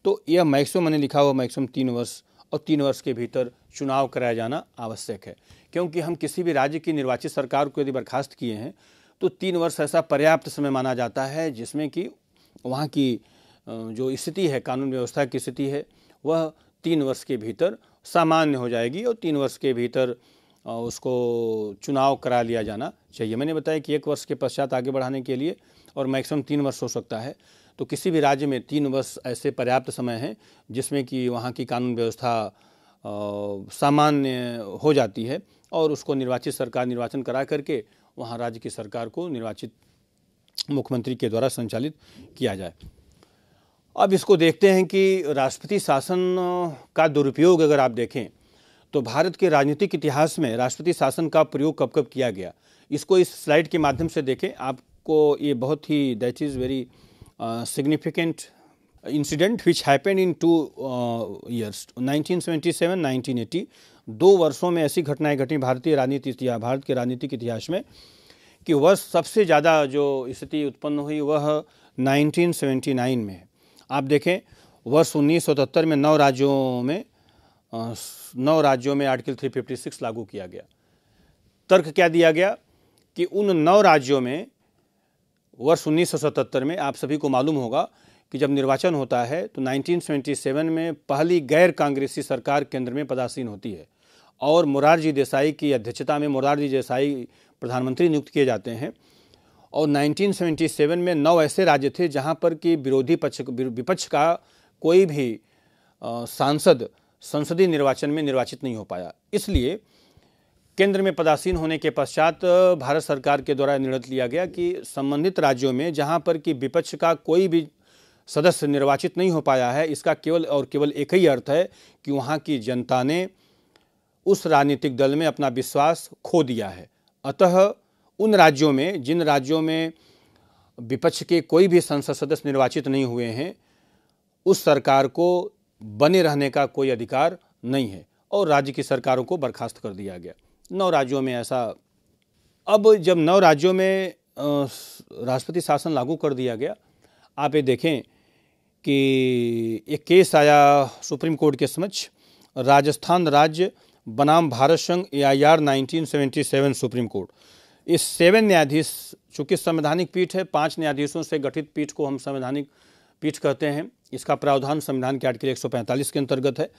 तो यह मैक्सिमम मैंने लिखा हुआ मैक्सिमम तीन वर्ष और तीन वर्ष के भीतर चुनाव कराया जाना आवश्यक है क्योंकि हम किसी भी राज्य की निर्वाचित सरकार को यदि बर्खास्त किए हैं तो तीन वर्ष ऐसा पर्याप्त समय माना जाता है जिसमें कि वहाँ की जो स्थिति है कानून व्यवस्था की स्थिति है वह तीन वर्ष के भीतर सामान्य हो जाएगी और तीन वर्ष के भीतर उसको चुनाव करा लिया जाना चाहिए मैंने बताया कि एक वर्ष के पश्चात आगे बढ़ाने के लिए और मैक्सिमम तीन वर्ष हो सकता है तो किसी भी राज्य में तीन वर्ष ऐसे पर्याप्त समय हैं जिसमें कि वहाँ की कानून व्यवस्था सामान्य हो जाती है और उसको निर्वाचित सरकार निर्वाचन करा करके वहाँ राज्य की सरकार को निर्वाचित मुख्यमंत्री के द्वारा संचालित किया जाए अब इसको देखते हैं कि राष्ट्रपति शासन का दुरुपयोग अगर आप देखें तो भारत के राजनीतिक इतिहास में राष्ट्रपति शासन का प्रयोग कब कब किया गया इसको इस स्लाइड के माध्यम से देखें आपको ये बहुत ही that is very significant incident which happened in two uh, years 1977 1980 दो वर्षों में ऐसी घटनाएं घटी भारतीय राजनीति इतिहास भारत के राजनीतिक इतिहास में कि वह सबसे ज़्यादा जो स्थिति उत्पन्न हुई वह 1979 में आप देखें वर्ष 1977 में नौ राज्यों में नौ राज्यों में आर्टिकल 356 लागू किया गया तर्क क्या दिया गया कि उन नौ राज्यों में वर्ष 1977 में आप सभी को मालूम होगा कि जब निर्वाचन होता है तो 1977 में पहली गैर कांग्रेसी सरकार केंद्र में पदासीन होती है और मुरारजी देसाई की अध्यक्षता में मुरारजी देसाई प्रधानमंत्री नियुक्त किए जाते हैं और 1977 में नौ ऐसे राज्य थे जहां पर कि विरोधी पक्ष विपक्ष का कोई भी सांसद संसदीय निर्वाचन में निर्वाचित नहीं हो पाया इसलिए केंद्र में पदासीन होने के पश्चात भारत सरकार के द्वारा निर्णय लिया गया कि संबंधित राज्यों में जहां पर कि विपक्ष का कोई भी सदस्य निर्वाचित नहीं हो पाया है इसका केवल और केवल एक ही अर्थ है कि वहाँ की जनता ने उस राजनीतिक दल में अपना विश्वास खो दिया है अतः उन राज्यों में जिन राज्यों में विपक्ष के कोई भी संसद सदस्य निर्वाचित नहीं हुए हैं उस सरकार को बने रहने का कोई अधिकार नहीं है और राज्य की सरकारों को बर्खास्त कर दिया गया नौ राज्यों में ऐसा अब जब नौ राज्यों में राष्ट्रपति शासन लागू कर दिया गया आप ये देखें कि एक केस आया सुप्रीम कोर्ट के समक्ष राजस्थान राज्य बनाम भारत संघ A I R supreme court इस सेवन न्यायाधीश चूंकि संवैधानिक पीठ है पांच न्यायाधीशों से गठित पीठ को हम संवैधानिक पीठ कहते हैं इसका प्रावधान संविधान के आर्टिकल एक के अंतर्गत है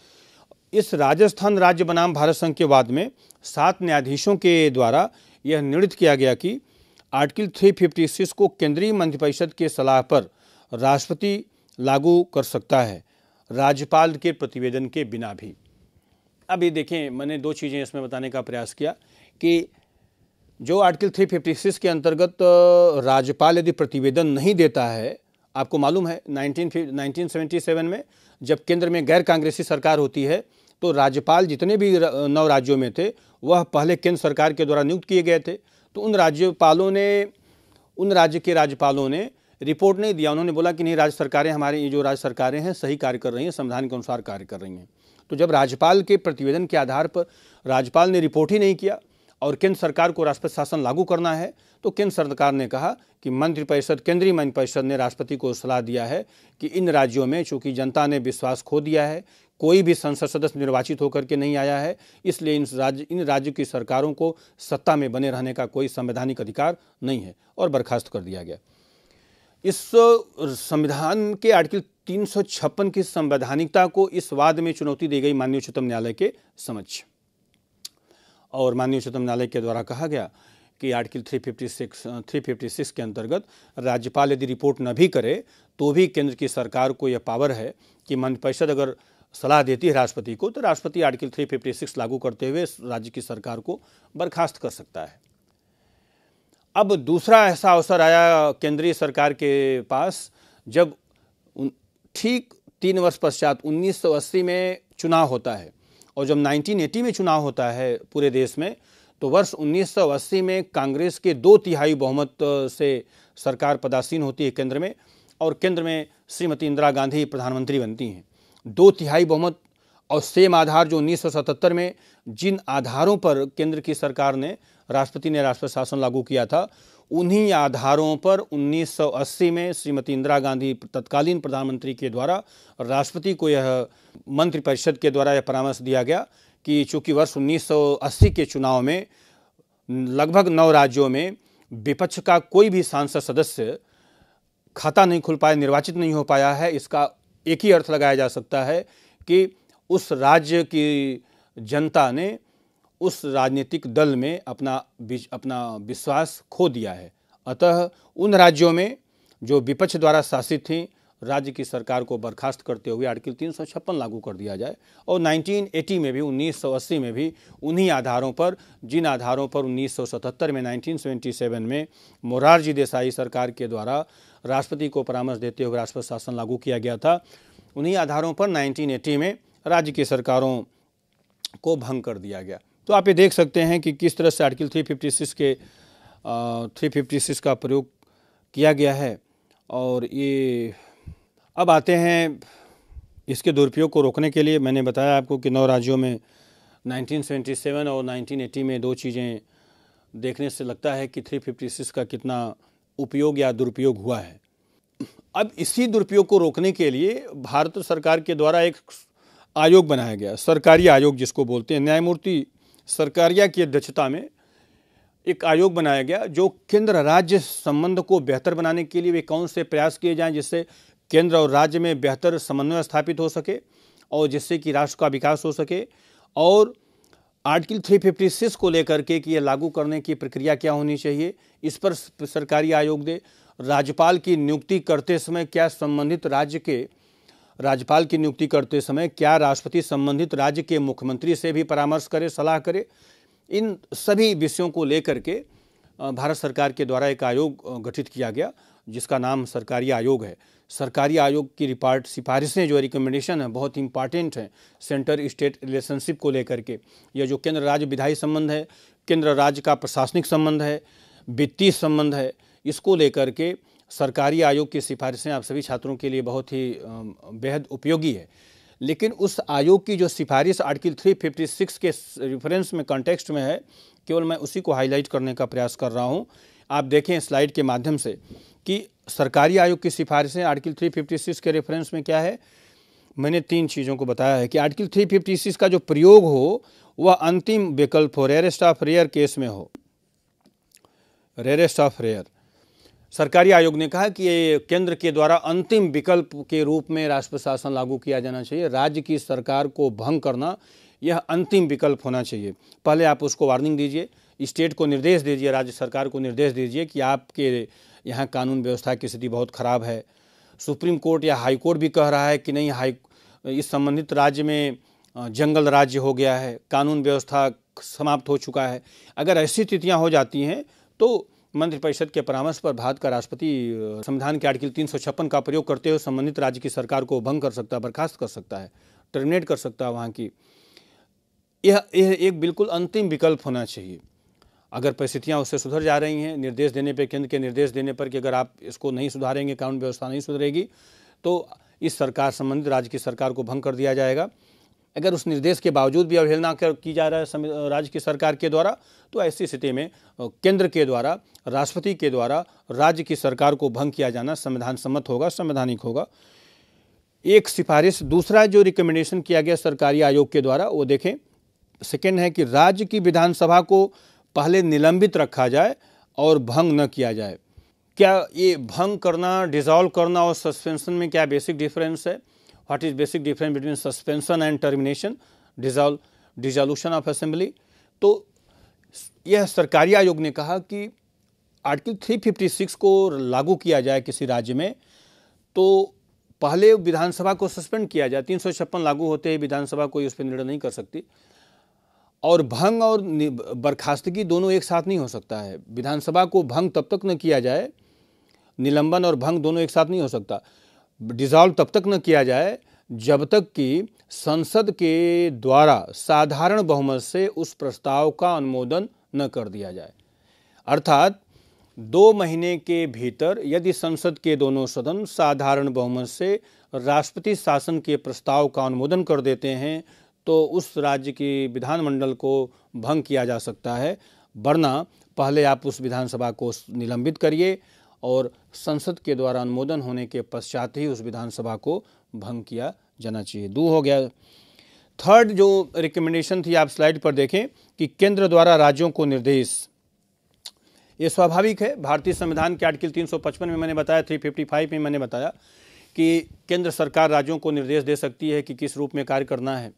इस राजस्थान राज्य बनाम भारत संघ के वाद में सात न्यायाधीशों के द्वारा यह निर्णित किया गया कि आर्टिकल 356 को केंद्रीय मंत्रिपरिषद के सलाह पर राष्ट्रपति लागू कर सकता है राज्यपाल के प्रतिवेदन के बिना भी अब ये देखें मैंने दो चीज़ें इसमें बताने का प्रयास किया कि जो आर्टिकल 356 के अंतर्गत राज्यपाल यदि प्रतिवेदन नहीं देता है आपको मालूम है 19 1977 में जब केंद्र में गैर कांग्रेसी सरकार होती है तो राज्यपाल जितने भी नौ राज्यों में थे वह पहले केंद्र सरकार के द्वारा नियुक्त किए गए थे तो उन राज्यपालों ने उन राज्य के राज्यपालों ने रिपोर्ट नहीं दिया उन्होंने बोला कि नहीं राज्य सरकारें हमारी जो राज्य सरकारें हैं सही कार्य कर रही हैं संविधान के अनुसार कार्य कर रही हैं तो जब राज्यपाल के प्रतिवेदन के आधार पर राज्यपाल ने रिपोर्ट ही नहीं किया और केंद्र सरकार को राष्ट्रपति शासन लागू करना है तो केंद्र सरकार ने कहा कि मंत्रिपरिषद केंद्रीय मंत्रिपरिषद ने राष्ट्रपति को सलाह दिया है कि इन राज्यों में चूंकि जनता ने विश्वास खो दिया है कोई भी संसद सदस्य निर्वाचित होकर के नहीं आया है इसलिए इन राज्य इन राज्यों की सरकारों को सत्ता में बने रहने का कोई संवैधानिक अधिकार नहीं है और बर्खास्त कर दिया गया इस संविधान के आर्टिकल तीन की संवैधानिकता को इस वाद में चुनौती दी गई माननीय उच्चतम न्यायालय के समक्ष और माननीय उच्चतम न्यायालय के द्वारा कहा गया कि आर्टिकल 356 356 के अंतर्गत राज्यपाल यदि रिपोर्ट न भी करे तो भी केंद्र की सरकार को यह पावर है कि मंत्रिपरिषद अगर सलाह देती है राष्ट्रपति को तो राष्ट्रपति आर्टिकल 356 लागू करते हुए राज्य की सरकार को बर्खास्त कर सकता है अब दूसरा ऐसा अवसर आया केंद्रीय सरकार के पास जब ठीक तीन वर्ष पश्चात 1980 में चुनाव होता है और जब 1980 में चुनाव होता है पूरे देश में तो वर्ष 1980 में कांग्रेस के दो तिहाई बहुमत से सरकार पदासीन होती है केंद्र में और केंद्र में श्रीमती इंदिरा गांधी प्रधानमंत्री बनती हैं दो तिहाई बहुमत और सेम आधार जो 1977 में जिन आधारों पर केंद्र की सरकार ने राष्ट्रपति ने राष्ट्र शासन लागू किया था उन्हीं आधारों पर 1980 में श्रीमती इंदिरा गांधी तत्कालीन प्रधानमंत्री के द्वारा राष्ट्रपति को यह मंत्रिपरिषद के द्वारा यह परामर्श दिया गया कि चूँकि वर्ष 1980 के चुनाव में लगभग नौ राज्यों में विपक्ष का कोई भी सांसद सदस्य खाता नहीं खुल पाया निर्वाचित नहीं हो पाया है इसका एक ही अर्थ लगाया जा सकता है कि उस राज्य की जनता ने उस राजनीतिक दल में अपना अपना विश्वास खो दिया है अतः उन राज्यों में जो विपक्ष द्वारा शासित थी राज्य की सरकार को बर्खास्त करते हुए आर्टिकल तीन सौ छप्पन लागू कर दिया जाए और 1980 में भी 1980 में भी उन्हीं आधारों पर जिन आधारों पर 1977 में 1977 में मोरारजी देसाई सरकार के द्वारा राष्ट्रपति को परामर्श देते हुए राष्ट्रपति शासन लागू किया गया था उन्हीं आधारों पर 1980 में राज्य की सरकारों को भंग कर दिया गया तो आप ये देख सकते हैं कि किस तरह से आर्टिकल 356 के आ, 356 का प्रयोग किया गया है और ये अब आते हैं इसके दुरुपयोग को रोकने के लिए मैंने बताया आपको कि नौ राज्यों में 1977 और 1980 में दो चीज़ें देखने से लगता है कि 356 का कितना उपयोग या दुरुपयोग हुआ है अब इसी दुरुपयोग को रोकने के लिए भारत सरकार के द्वारा एक आयोग बनाया गया सरकारी आयोग जिसको बोलते हैं न्यायमूर्ति सरकारिया की अध्यक्षता में एक आयोग बनाया गया जो केंद्र राज्य संबंध को बेहतर बनाने के लिए वे कौन से प्रयास किए जाएं जिससे केंद्र और राज्य में बेहतर समन्वय स्थापित हो सके और जिससे कि राष्ट्र का विकास हो सके और आर्टिकल 356 को लेकर के कि यह लागू करने की प्रक्रिया क्या होनी चाहिए इस पर सरकारी आयोग दे राज्यपाल की नियुक्ति करते समय क्या संबंधित राज्य के राज्यपाल की नियुक्ति करते समय क्या राष्ट्रपति संबंधित राज्य के मुख्यमंत्री से भी परामर्श करे सलाह करे इन सभी विषयों को लेकर के भारत सरकार के द्वारा एक आयोग गठित किया गया जिसका नाम सरकारी आयोग है सरकारी आयोग की रिपोर्ट सिफारिशें जो रिकमेंडेशन है बहुत इंपॉर्टेंट हैं सेंटर स्टेट रिलेशनशिप को लेकर के या जो केंद्र राज्य विधायी संबंध है केंद्र राज्य का प्रशासनिक संबंध है वित्तीय संबंध है इसको लेकर के सरकारी आयोग की सिफारिशें आप सभी छात्रों के लिए बहुत ही बेहद उपयोगी है लेकिन उस आयोग की जो सिफारिश आर्टिकल 356 के रेफरेंस में कॉन्टेक्स्ट में है केवल मैं उसी को हाईलाइट करने का प्रयास कर रहा हूँ आप देखें स्लाइड के माध्यम से कि सरकारी आयोग की सिफारिशें आर्टिकल 356 के रेफरेंस में क्या है मैंने तीन चीज़ों को बताया है कि आर्टिकल 356 का जो प्रयोग हो वह अंतिम विकल्प हो रेयरेस्ट ऑफ रेयर केस में हो रेयरेस्ट ऑफ रेयर सरकारी आयोग ने कहा कि ये केंद्र के द्वारा अंतिम विकल्प के रूप में राष्ट्र शासन लागू किया जाना चाहिए राज्य की सरकार को भंग करना यह अंतिम विकल्प होना चाहिए पहले आप उसको वार्निंग दीजिए स्टेट को निर्देश दीजिए राज्य सरकार को निर्देश दीजिए कि आपके यहाँ कानून व्यवस्था की स्थिति बहुत खराब है सुप्रीम कोर्ट या हाई कोर्ट भी कह रहा है कि नहीं हाई इस संबंधित राज्य में जंगल राज्य हो गया है कानून व्यवस्था समाप्त हो चुका है अगर ऐसी स्थितियाँ हो जाती हैं तो मंत्रिपरिषद के परामर्श पर भारत का राष्ट्रपति संविधान के आर्टिकल तीन का प्रयोग करते हुए संबंधित राज्य की सरकार को भंग कर सकता है बर्खास्त कर सकता है टर्मिनेट कर सकता है वहाँ की यह यह एक बिल्कुल अंतिम विकल्प होना चाहिए अगर परिस्थितियाँ उससे सुधर जा रही हैं निर्देश देने पर केंद्र के निर्देश देने पर कि अगर आप इसको नहीं सुधारेंगे कानून व्यवस्था नहीं सुधरेगी तो इस सरकार संबंधित राज्य की सरकार को भंग कर दिया जाएगा अगर उस निर्देश के बावजूद भी अवहेलना की जा रहा है राज्य की सरकार के द्वारा तो ऐसी स्थिति में केंद्र के द्वारा राष्ट्रपति के द्वारा राज्य की सरकार को भंग किया जाना संविधान सम्मत होगा संवैधानिक होगा एक सिफारिश दूसरा जो रिकमेंडेशन किया गया सरकारी आयोग के द्वारा वो देखें सेकेंड है कि राज्य की विधानसभा को पहले निलंबित रखा जाए और भंग न किया जाए क्या ये भंग करना डिज़ॉल्व करना और सस्पेंशन में क्या बेसिक डिफरेंस है what is basic difference between suspension and termination dissolve dissolution of assembly तो यह सरकारी आयोग ने कहा कि आर्टिकल 356 को लागू किया जाए किसी राज्य में तो पहले विधानसभा को सस्पेंड किया जाए तीन लागू होते ही विधानसभा कोई उस पर निर्णय नहीं कर सकती और भंग और बर्खास्तगी दोनों एक साथ नहीं हो सकता है विधानसभा को भंग तब तक न किया जाए निलंबन और भंग दोनों एक साथ नहीं हो सकता डिज़ॉल्व तब तक न किया जाए जब तक कि संसद के द्वारा साधारण बहुमत से उस प्रस्ताव का अनुमोदन न कर दिया जाए अर्थात दो महीने के भीतर यदि संसद के दोनों सदन साधारण बहुमत से राष्ट्रपति शासन के प्रस्ताव का अनुमोदन कर देते हैं तो उस राज्य की विधानमंडल को भंग किया जा सकता है वरना पहले आप उस विधानसभा को निलंबित करिए और संसद के द्वारा अनुमोदन होने के पश्चात ही उस विधानसभा को भंग किया जाना चाहिए दो हो गया थर्ड जो रिकमेंडेशन थी आप स्लाइड पर देखें कि केंद्र द्वारा राज्यों को निर्देश ये स्वाभाविक है भारतीय संविधान के आर्टिकल 355 में मैंने बताया 355 में मैंने बताया कि केंद्र सरकार राज्यों को निर्देश दे सकती है कि किस रूप में कार्य करना है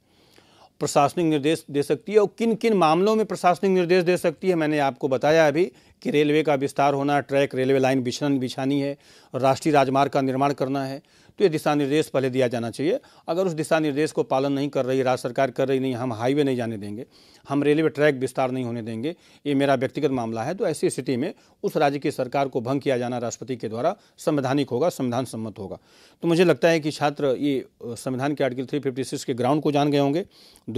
प्रशासनिक निर्देश दे सकती है और किन किन मामलों में प्रशासनिक निर्देश दे सकती है मैंने आपको बताया अभी कि रेलवे का विस्तार होना ट्रैक रेलवे लाइन बिछन बिछानी है और राष्ट्रीय राजमार्ग का निर्माण करना है तो ये दिशा निर्देश पहले दिया जाना चाहिए अगर उस दिशा निर्देश को पालन नहीं कर रही राज्य सरकार कर रही नहीं हम हाईवे नहीं जाने देंगे हम रेलवे ट्रैक विस्तार नहीं होने देंगे ये मेरा व्यक्तिगत मामला है तो ऐसी स्थिति में उस राज्य की सरकार को भंग किया जाना राष्ट्रपति के द्वारा संवैधानिक होगा संविधान सम्मत होगा तो मुझे लगता है कि छात्र ये संविधान के आर्टिकल थ्री के ग्राउंड को जान गए होंगे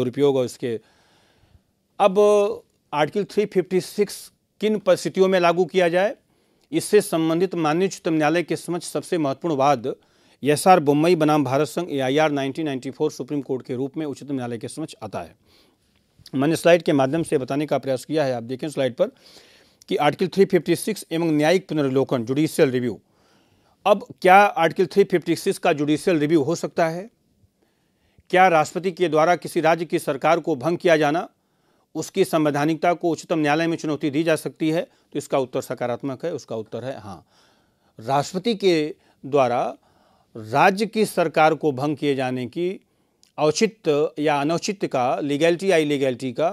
दुरुपयोग और इसके अब आर्टिकल सिक्स किन परिस्थितियों में लागू किया जाए इससे संबंधित माननीय उच्चतम न्यायालय के समक्ष सबसे महत्वपूर्ण वाद एस आर बोम्बई बनाम भारत संघ A I R supreme court के रूप में उच्चतम न्यायालय के समक्ष आता है मैंने स्लाइड के माध्यम से बताने का प्रयास किया है आप देखें स्लाइड पर कि आर्टिकल 356 एवं न्यायिक पुनर्लोकन जुडिशियल रिव्यू अब क्या आर्टिकल 356 का जुडिशियल रिव्यू हो सकता है क्या राष्ट्रपति के द्वारा किसी राज्य की सरकार को भंग किया जाना उसकी संवैधानिकता को उच्चतम न्यायालय में चुनौती दी जा सकती है तो इसका उत्तर सकारात्मक है उसका उत्तर है हाँ राष्ट्रपति के द्वारा राज्य की सरकार को भंग किए जाने की औचित्य या अनौचित्य का लीगैलिटी या इलीगैलिटी का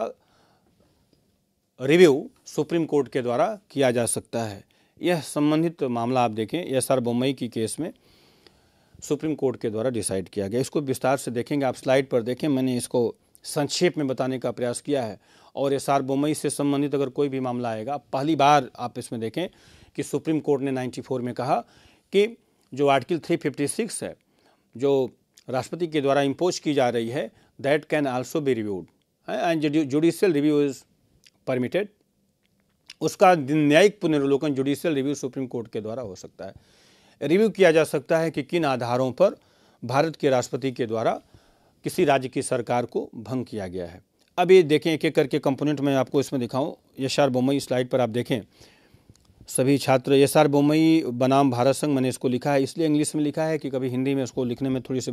रिव्यू सुप्रीम कोर्ट के द्वारा किया जा सकता है यह संबंधित मामला आप देखें यह बम्बई की केस में सुप्रीम कोर्ट के द्वारा डिसाइड किया गया इसको विस्तार से देखेंगे आप स्लाइड पर देखें मैंने इसको संक्षेप में बताने का प्रयास किया है और ये बोमई से संबंधित अगर कोई भी मामला आएगा पहली बार आप इसमें देखें कि सुप्रीम कोर्ट ने 94 में कहा कि जो आर्टिकल 356 है जो राष्ट्रपति के द्वारा इम्पोज की जा रही है that can also be reviewed and judicial review is permitted उसका न्यायिक पुनर्वलोकन जुडिशियल रिव्यू सुप्रीम कोर्ट के द्वारा हो सकता है रिव्यू किया जा सकता है कि किन आधारों पर भारत के राष्ट्रपति के द्वारा किसी राज्य की सरकार को भंग किया गया है अब ये देखें एक एक करके कंपोनेंट मैं आपको इसमें दिखाऊं यशार बोमई स्लाइड पर आप देखें सभी छात्र एस आर बोमई बनाम भारत संघ मैंने इसको लिखा है इसलिए इंग्लिश में लिखा है कि कभी हिंदी में उसको लिखने में थोड़ी सी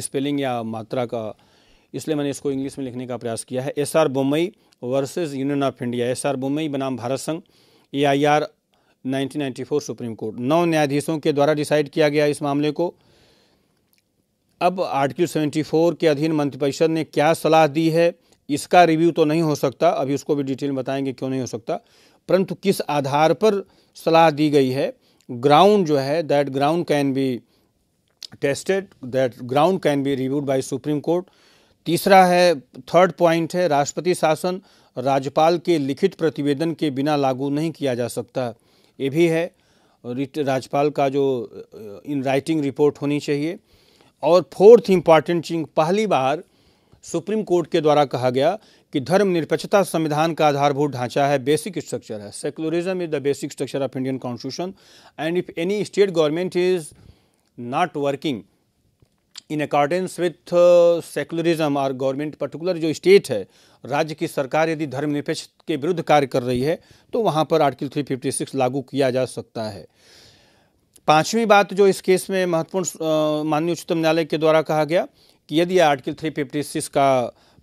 स्पेलिंग या मात्रा का इसलिए मैंने इसको इंग्लिश में लिखने का प्रयास किया है S R Bommai versus union of India S R Bommai बनाम भारत संघ A I R supreme court नौ न्यायाधीशों के द्वारा डिसाइड किया गया इस मामले को अब आर्टिकल फोर के अधीन मंत्रिपरिषद ने क्या सलाह दी है इसका रिव्यू तो नहीं हो सकता अभी उसको भी डिटेल में बताएंगे क्यों नहीं हो सकता परंतु किस आधार पर सलाह दी गई है ग्राउंड जो है that ground can be tested that ground can be reviewed by supreme court तीसरा है थर्ड पॉइंट है राष्ट्रपति शासन राज्यपाल के लिखित प्रतिवेदन के बिना लागू नहीं किया जा सकता ये भी है राज्यपाल का जो इन राइटिंग रिपोर्ट होनी चाहिए और फोर्थ इम्पॉर्टेंट चिंग पहली बार सुप्रीम कोर्ट के द्वारा कहा गया कि निरपेक्षता संविधान का आधारभूत ढांचा है बेसिक स्ट्रक्चर है secularism is the basic structure of Indian constitution and if any state government is not working in accordance with secularism और गवर्नमेंट पर्टिकुलर जो स्टेट है राज्य की सरकार यदि धर्मनिरपेक्ष के विरुद्ध कार्य कर रही है तो वहाँ पर आर्टिकल 356 लागू किया जा सकता है पांचवी बात जो इस केस में महत्वपूर्ण uh, माननीय उच्चतम न्यायालय के द्वारा कहा गया कि यदि आर्टिकल 356 का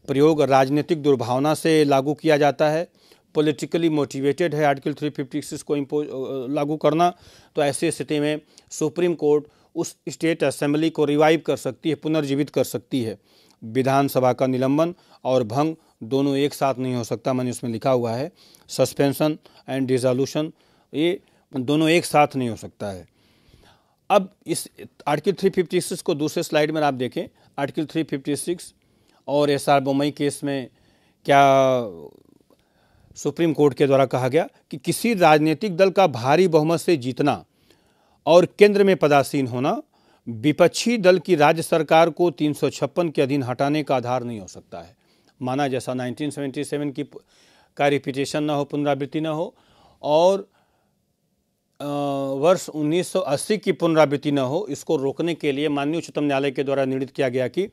प्रयोग राजनीतिक दुर्भावना से लागू किया जाता है पॉलिटिकली मोटिवेटेड है आर्टिकल 356 को इम्पोज लागू करना तो ऐसी स्थिति में सुप्रीम कोर्ट उस स्टेट असेंबली को रिवाइव कर सकती है पुनर्जीवित कर सकती है विधानसभा का निलंबन और भंग दोनों एक साथ नहीं हो सकता मैंने उसमें लिखा हुआ है सस्पेंशन एंड डिजोल्यूशन ये दोनों एक साथ नहीं हो सकता है अब इस आर्टिकल 356 को दूसरे स्लाइड में आप देखें आर्टिकल 356 और एस आर बोमई केस में क्या सुप्रीम कोर्ट के द्वारा कहा गया कि किसी राजनीतिक दल का भारी बहुमत से जीतना और केंद्र में पदासीन होना विपक्षी दल की राज्य सरकार को तीन के अधीन हटाने का आधार नहीं हो सकता है माना जैसा 1977 की का रिपीटेशन ना हो पुनरावृत्ति ना हो और वर्ष 1980 की पुनरावृत्ति न हो इसको रोकने के लिए माननीय उच्चतम न्यायालय के द्वारा निर्णित किया गया कि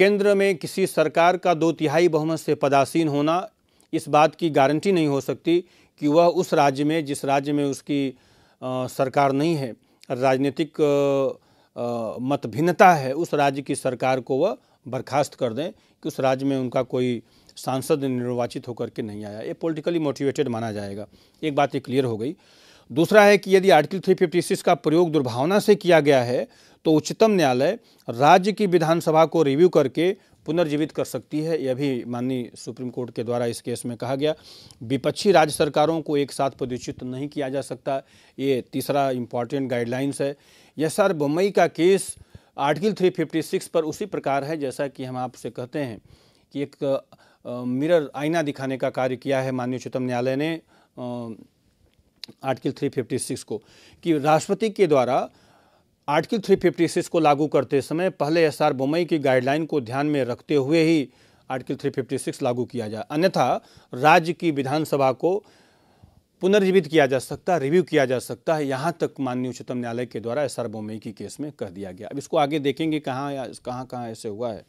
केंद्र में किसी सरकार का दो तिहाई बहुमत से पदासीन होना इस बात की गारंटी नहीं हो सकती कि वह उस राज्य में जिस राज्य में उसकी आ, सरकार नहीं है राजनीतिक मतभिन्नता है उस राज्य की सरकार को वह बर्खास्त कर दें कि उस राज्य में उनका कोई सांसद निर्वाचित होकर के नहीं आया ये पॉलिटिकली मोटिवेटेड माना जाएगा एक बात ये क्लियर हो गई दूसरा है कि यदि आर्टिकल 356 का प्रयोग दुर्भावना से किया गया है तो उच्चतम न्यायालय राज्य की विधानसभा को रिव्यू करके पुनर्जीवित कर सकती है यह भी माननीय सुप्रीम कोर्ट के द्वारा इस केस में कहा गया विपक्षी राज्य सरकारों को एक साथ प्रदूषित नहीं किया जा सकता ये तीसरा इम्पॉर्टेंट गाइडलाइंस है यह सर बम्बई का केस आर्टिकल 356 पर उसी प्रकार है जैसा कि हम आपसे कहते हैं कि एक मिरर आईना दिखाने का कार्य किया है माननीय उच्चतम न्यायालय ने आर्टिकल 356 को कि राष्ट्रपति के द्वारा आर्टिकल 356 को लागू करते समय पहले एस आर बोमई की गाइडलाइन को ध्यान में रखते हुए ही आर्टिकल 356 लागू किया जाए अन्यथा राज्य की विधानसभा को पुनर्जीवित किया जा सकता है रिव्यू किया जा सकता है यहाँ तक माननीय उच्चतम न्यायालय के द्वारा एस आर बोमई की केस में कह दिया गया अब इसको आगे देखेंगे कहाँ कहाँ कहाँ ऐसे हुआ है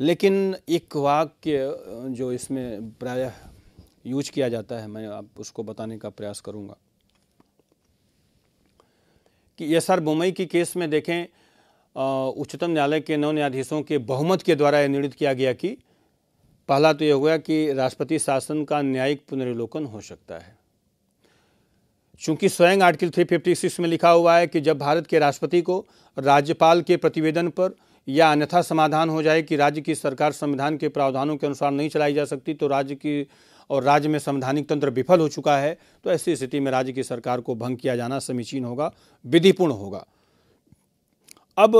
लेकिन एक वाक्य जो इसमें प्रायः यूज किया जाता है मैं आप उसको बताने का प्रयास करूँगा कि एस आर बोमई के केस में देखें उच्चतम न्यायालय के नौ न्यायाधीशों के बहुमत के द्वारा यह निर्णित किया गया कि पहला तो यह हो गया कि राष्ट्रपति शासन का न्यायिक पुनर्वलोकन हो सकता है चूंकि स्वयं आर्टिकल 356 में लिखा हुआ है कि जब भारत के राष्ट्रपति को राज्यपाल के प्रतिवेदन पर या अन्यथा समाधान हो जाए कि राज्य की सरकार संविधान के प्रावधानों के अनुसार नहीं चलाई जा सकती तो राज्य की और राज्य में संवैधानिक तंत्र विफल हो चुका है तो ऐसी स्थिति में राज्य की सरकार को भंग किया जाना समीचीन होगा विधिपूर्ण होगा अब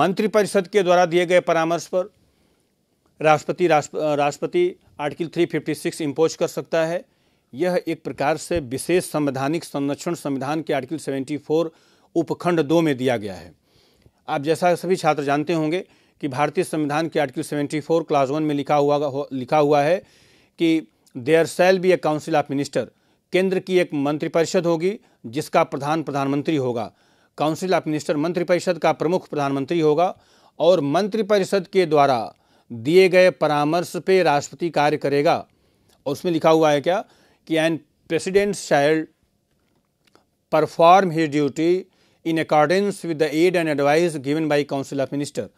मंत्रिपरिषद के द्वारा दिए गए परामर्श पर राष्ट्रपति राष्ट्रपति आर्टिकल 356 इंपोज कर सकता है यह एक प्रकार से विशेष संवैधानिक संरक्षण संविधान के आर्टिकल 74 उपखंड दो में दिया गया है आप जैसा सभी छात्र जानते होंगे कि भारतीय संविधान के आर्टिकल 74 क्लास वन में लिखा हुआ लिखा हुआ है कि there shall be a council of minister केंद्र की एक मंत्रिपरिषद होगी जिसका प्रधान प्रधानमंत्री होगा काउंसिल ऑफ मिनिस्टर मंत्रिपरिषद का प्रमुख प्रधानमंत्री होगा और मंत्रिपरिषद के द्वारा दिए गए परामर्श पे राष्ट्रपति कार्य करेगा और उसमें लिखा हुआ है क्या कि an president shall perform his duty in accordance with the aid and advice given by council of minister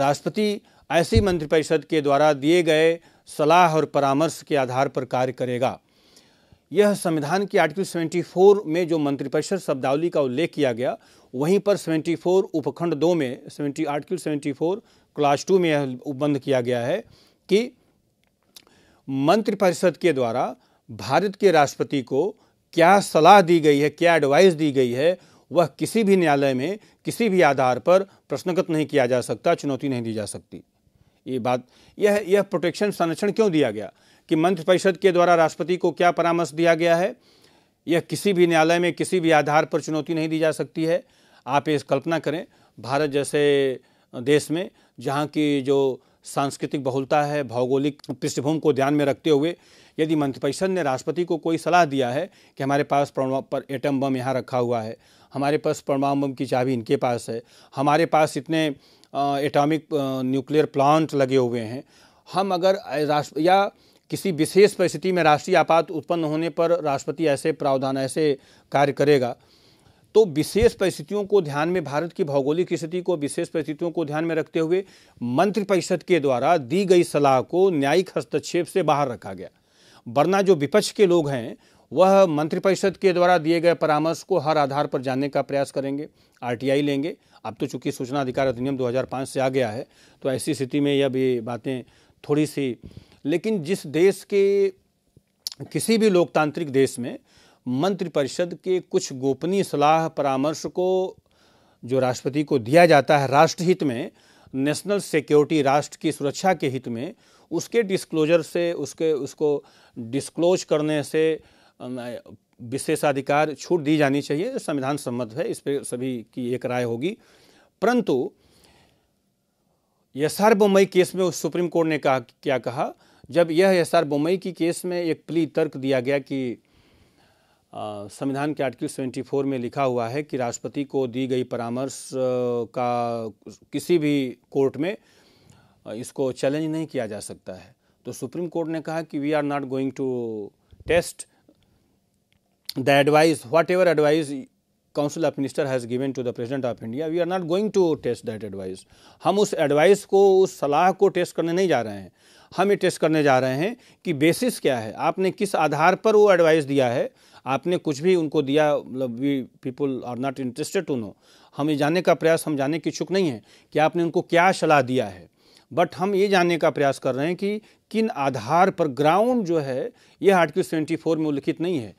राष्ट्रपति ऐसी मंत्रिपरिषद के द्वारा दिए गए सलाह और परामर्श के आधार पर कार्य करेगा यह संविधान की आर्टिकल 74 में जो मंत्रिपरिषद शब्दावली का उल्लेख किया गया वहीं पर 74 उपखंड दो में 70 आर्टिकल 74 क्लास टू में यह उपबंध किया गया है कि मंत्रिपरिषद के द्वारा भारत के राष्ट्रपति को क्या सलाह दी गई है क्या एडवाइस दी गई है वह किसी भी न्यायालय में किसी भी आधार पर प्रश्नगत नहीं किया जा सकता चुनौती नहीं दी जा सकती ये बात यह यह प्रोटेक्शन संरक्षण क्यों दिया गया कि मंत्रिपरिषद के द्वारा राष्ट्रपति को क्या परामर्श दिया गया है यह किसी भी न्यायालय में किसी भी आधार पर चुनौती नहीं दी जा सकती है आप इस कल्पना करें भारत जैसे देश में जहाँ की जो सांस्कृतिक बहुलता है भौगोलिक पृष्ठभूमि को ध्यान में रखते हुए यदि मंत्रिपरिषद ने राष्ट्रपति को कोई सलाह दिया है कि हमारे पास पर एटम बम यहाँ रखा हुआ है हमारे पास परमाणु बम की चाबी इनके पास है हमारे पास इतने एटॉमिक न्यूक्लियर प्लांट लगे हुए हैं हम अगर राष्ट्र या किसी विशेष परिस्थिति में राष्ट्रीय आपात उत्पन्न होने पर राष्ट्रपति ऐसे प्रावधान ऐसे कार्य करेगा तो विशेष परिस्थितियों को ध्यान में भारत की भौगोलिक स्थिति को विशेष परिस्थितियों को ध्यान में रखते हुए मंत्रिपरिषद के द्वारा दी गई सलाह को न्यायिक हस्तक्षेप से बाहर रखा गया वरना जो विपक्ष के लोग हैं वह मंत्रिपरिषद के द्वारा दिए गए परामर्श को हर आधार पर जानने का प्रयास करेंगे आरटीआई लेंगे अब तो चूंकि सूचना अधिकार अधिनियम 2005 से आ गया है तो ऐसी स्थिति में यह भी बातें थोड़ी सी लेकिन जिस देश के किसी भी लोकतांत्रिक देश में मंत्रिपरिषद के कुछ गोपनीय सलाह परामर्श को जो राष्ट्रपति को दिया जाता है राष्ट्रहित में नेशनल सिक्योरिटी राष्ट्र की सुरक्षा के हित में उसके डिस्क्लोजर से उसके उसको डिस्क्लोज करने से विशेषाधिकार छूट दी जानी चाहिए संविधान सम्मत है इस पर सभी की एक राय होगी परंतु एस आर बोमई केस में सुप्रीम कोर्ट ने कहा क्या कहा जब यह एस आर बोमई की केस में एक प्ली तर्क दिया गया कि संविधान के आर्टिकल 74 में लिखा हुआ है कि राष्ट्रपति को दी गई परामर्श का किसी भी कोर्ट में इसको चैलेंज नहीं किया जा सकता है तो सुप्रीम कोर्ट ने कहा कि we are not going to test the advice advice, ever advice council of minister has given to the president of India we are not going to test that advice हम उस advice को उस सलाह को test करने नहीं जा रहे हैं हम ये टेस्ट करने जा रहे हैं कि बेसिस क्या है आपने किस आधार पर वो एडवाइस दिया है आपने कुछ भी उनको दिया मतलब we people are not interested to know हम ये जानने का प्रयास हम जानने के इच्छुक नहीं है कि आपने उनको क्या सलाह दिया है बट हम ये जानने का प्रयास कर रहे हैं कि किन आधार पर ग्राउंड जो है ये आर्टिकल सेवेंटी फोर में उल्लिखित नहीं है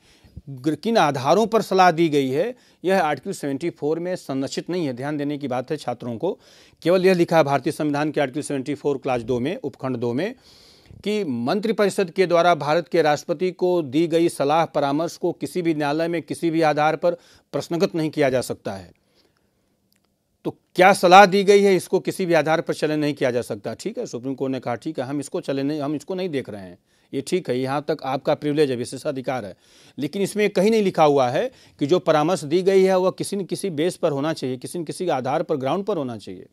किन आधारों पर सलाह दी गई है यह आर्टिकल 74 में संरक्षित नहीं है ध्यान देने की बात है छात्रों को केवल यह लिखा है भारतीय संविधान के आर्टिकल 74 क्लास दो में उपखंड दो में कि मंत्रिपरिषद के द्वारा भारत के राष्ट्रपति को दी गई सलाह परामर्श को किसी भी न्यायालय में किसी भी आधार पर प्रश्नगत नहीं किया जा सकता है तो क्या सलाह दी गई है इसको किसी भी आधार पर चलन नहीं किया जा सकता ठीक है सुप्रीम कोर्ट ने कहा ठीक है हम इसको चले नहीं हम इसको नहीं देख रहे हैं ये ठीक है यहाँ तक आपका प्रिवलेज है विशेषाधिकार है लेकिन इसमें कहीं नहीं लिखा हुआ है कि जो परामर्श दी गई है वह किसी न किसी बेस पर होना चाहिए किसी न किसी आधार पर ग्राउंड पर होना चाहिए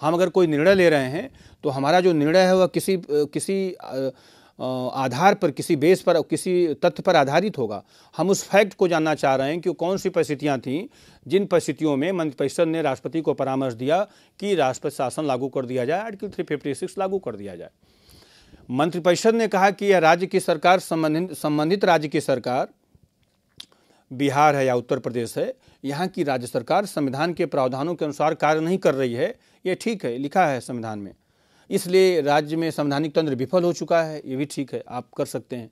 हम अगर कोई निर्णय ले रहे हैं तो हमारा जो निर्णय है वह किसी किसी आधार पर किसी बेस पर किसी तथ्य पर आधारित होगा हम उस फैक्ट को जानना चाह रहे हैं कि कौन सी परिस्थितियाँ थीं जिन परिस्थितियों में मंत्रिपरिषद ने राष्ट्रपति को परामर्श दिया कि राष्ट्रपति शासन लागू कर दिया जाए आर्टिकल थ्री फिफ्टी सिक्स लागू कर दिया जाए मंत्रिपरिषद ने कहा कि यह राज्य की सरकार संबंधित संबंधित राज्य की सरकार बिहार है या उत्तर प्रदेश है यहाँ की राज्य सरकार संविधान के प्रावधानों के अनुसार कार्य नहीं कर रही है ये ठीक है लिखा है संविधान में इसलिए राज्य में संवैधानिक तंत्र विफल हो चुका है ये भी ठीक है आप कर सकते हैं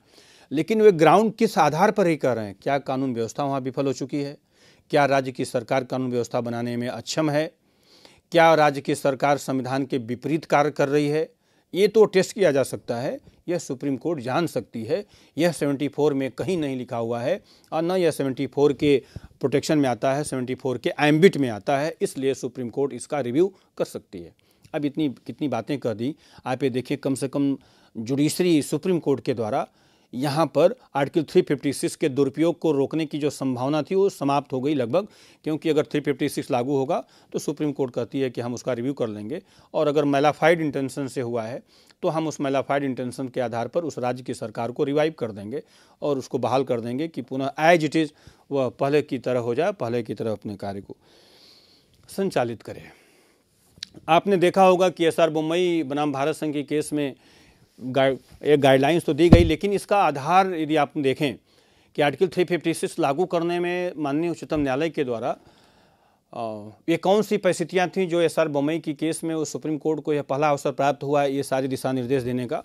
लेकिन वे ग्राउंड किस आधार पर ही कर रहे हैं क्या कानून व्यवस्था वहाँ विफल हो चुकी है क्या राज्य की सरकार कानून व्यवस्था बनाने में अक्षम है क्या राज्य की सरकार संविधान के विपरीत कार्य कर रही है ये तो टेस्ट किया जा सकता है यह सुप्रीम कोर्ट जान सकती है यह 74 में कहीं नहीं लिखा हुआ है और न यह 74 के प्रोटेक्शन में आता है 74 के एम्बिट में आता है इसलिए सुप्रीम कोर्ट इसका रिव्यू कर सकती है अब इतनी कितनी बातें कर दी आप ये देखिए कम से कम जुडिशरी सुप्रीम कोर्ट के द्वारा यहाँ पर आर्टिकल 356 के दुरुपयोग को रोकने की जो संभावना थी वो समाप्त हो गई लगभग क्योंकि अगर 356 लागू होगा तो सुप्रीम कोर्ट कहती है कि हम उसका रिव्यू कर लेंगे और अगर मेलाफाइड इंटेंशन से हुआ है तो हम उस मेलाफाइड इंटेंशन के आधार पर उस राज्य की सरकार को रिवाइव कर देंगे और उसको बहाल कर देंगे कि पुनः एज इट इज़ वह पहले की तरह हो जाए पहले की तरह अपने कार्य को संचालित करें आपने देखा होगा कि एस आर बुम्बई बनाम भारत संघ के केस में गाइड एक गाइडलाइंस तो दी गई लेकिन इसका आधार यदि आप देखें कि आर्टिकल 356 लागू करने में माननीय उच्चतम न्यायालय के द्वारा ये कौन सी परिस्थितियाँ थीं जो एस आर बम्बई की केस में उस सुप्रीम कोर्ट को यह पहला अवसर प्राप्त हुआ ये सारे दिशा निर्देश देने का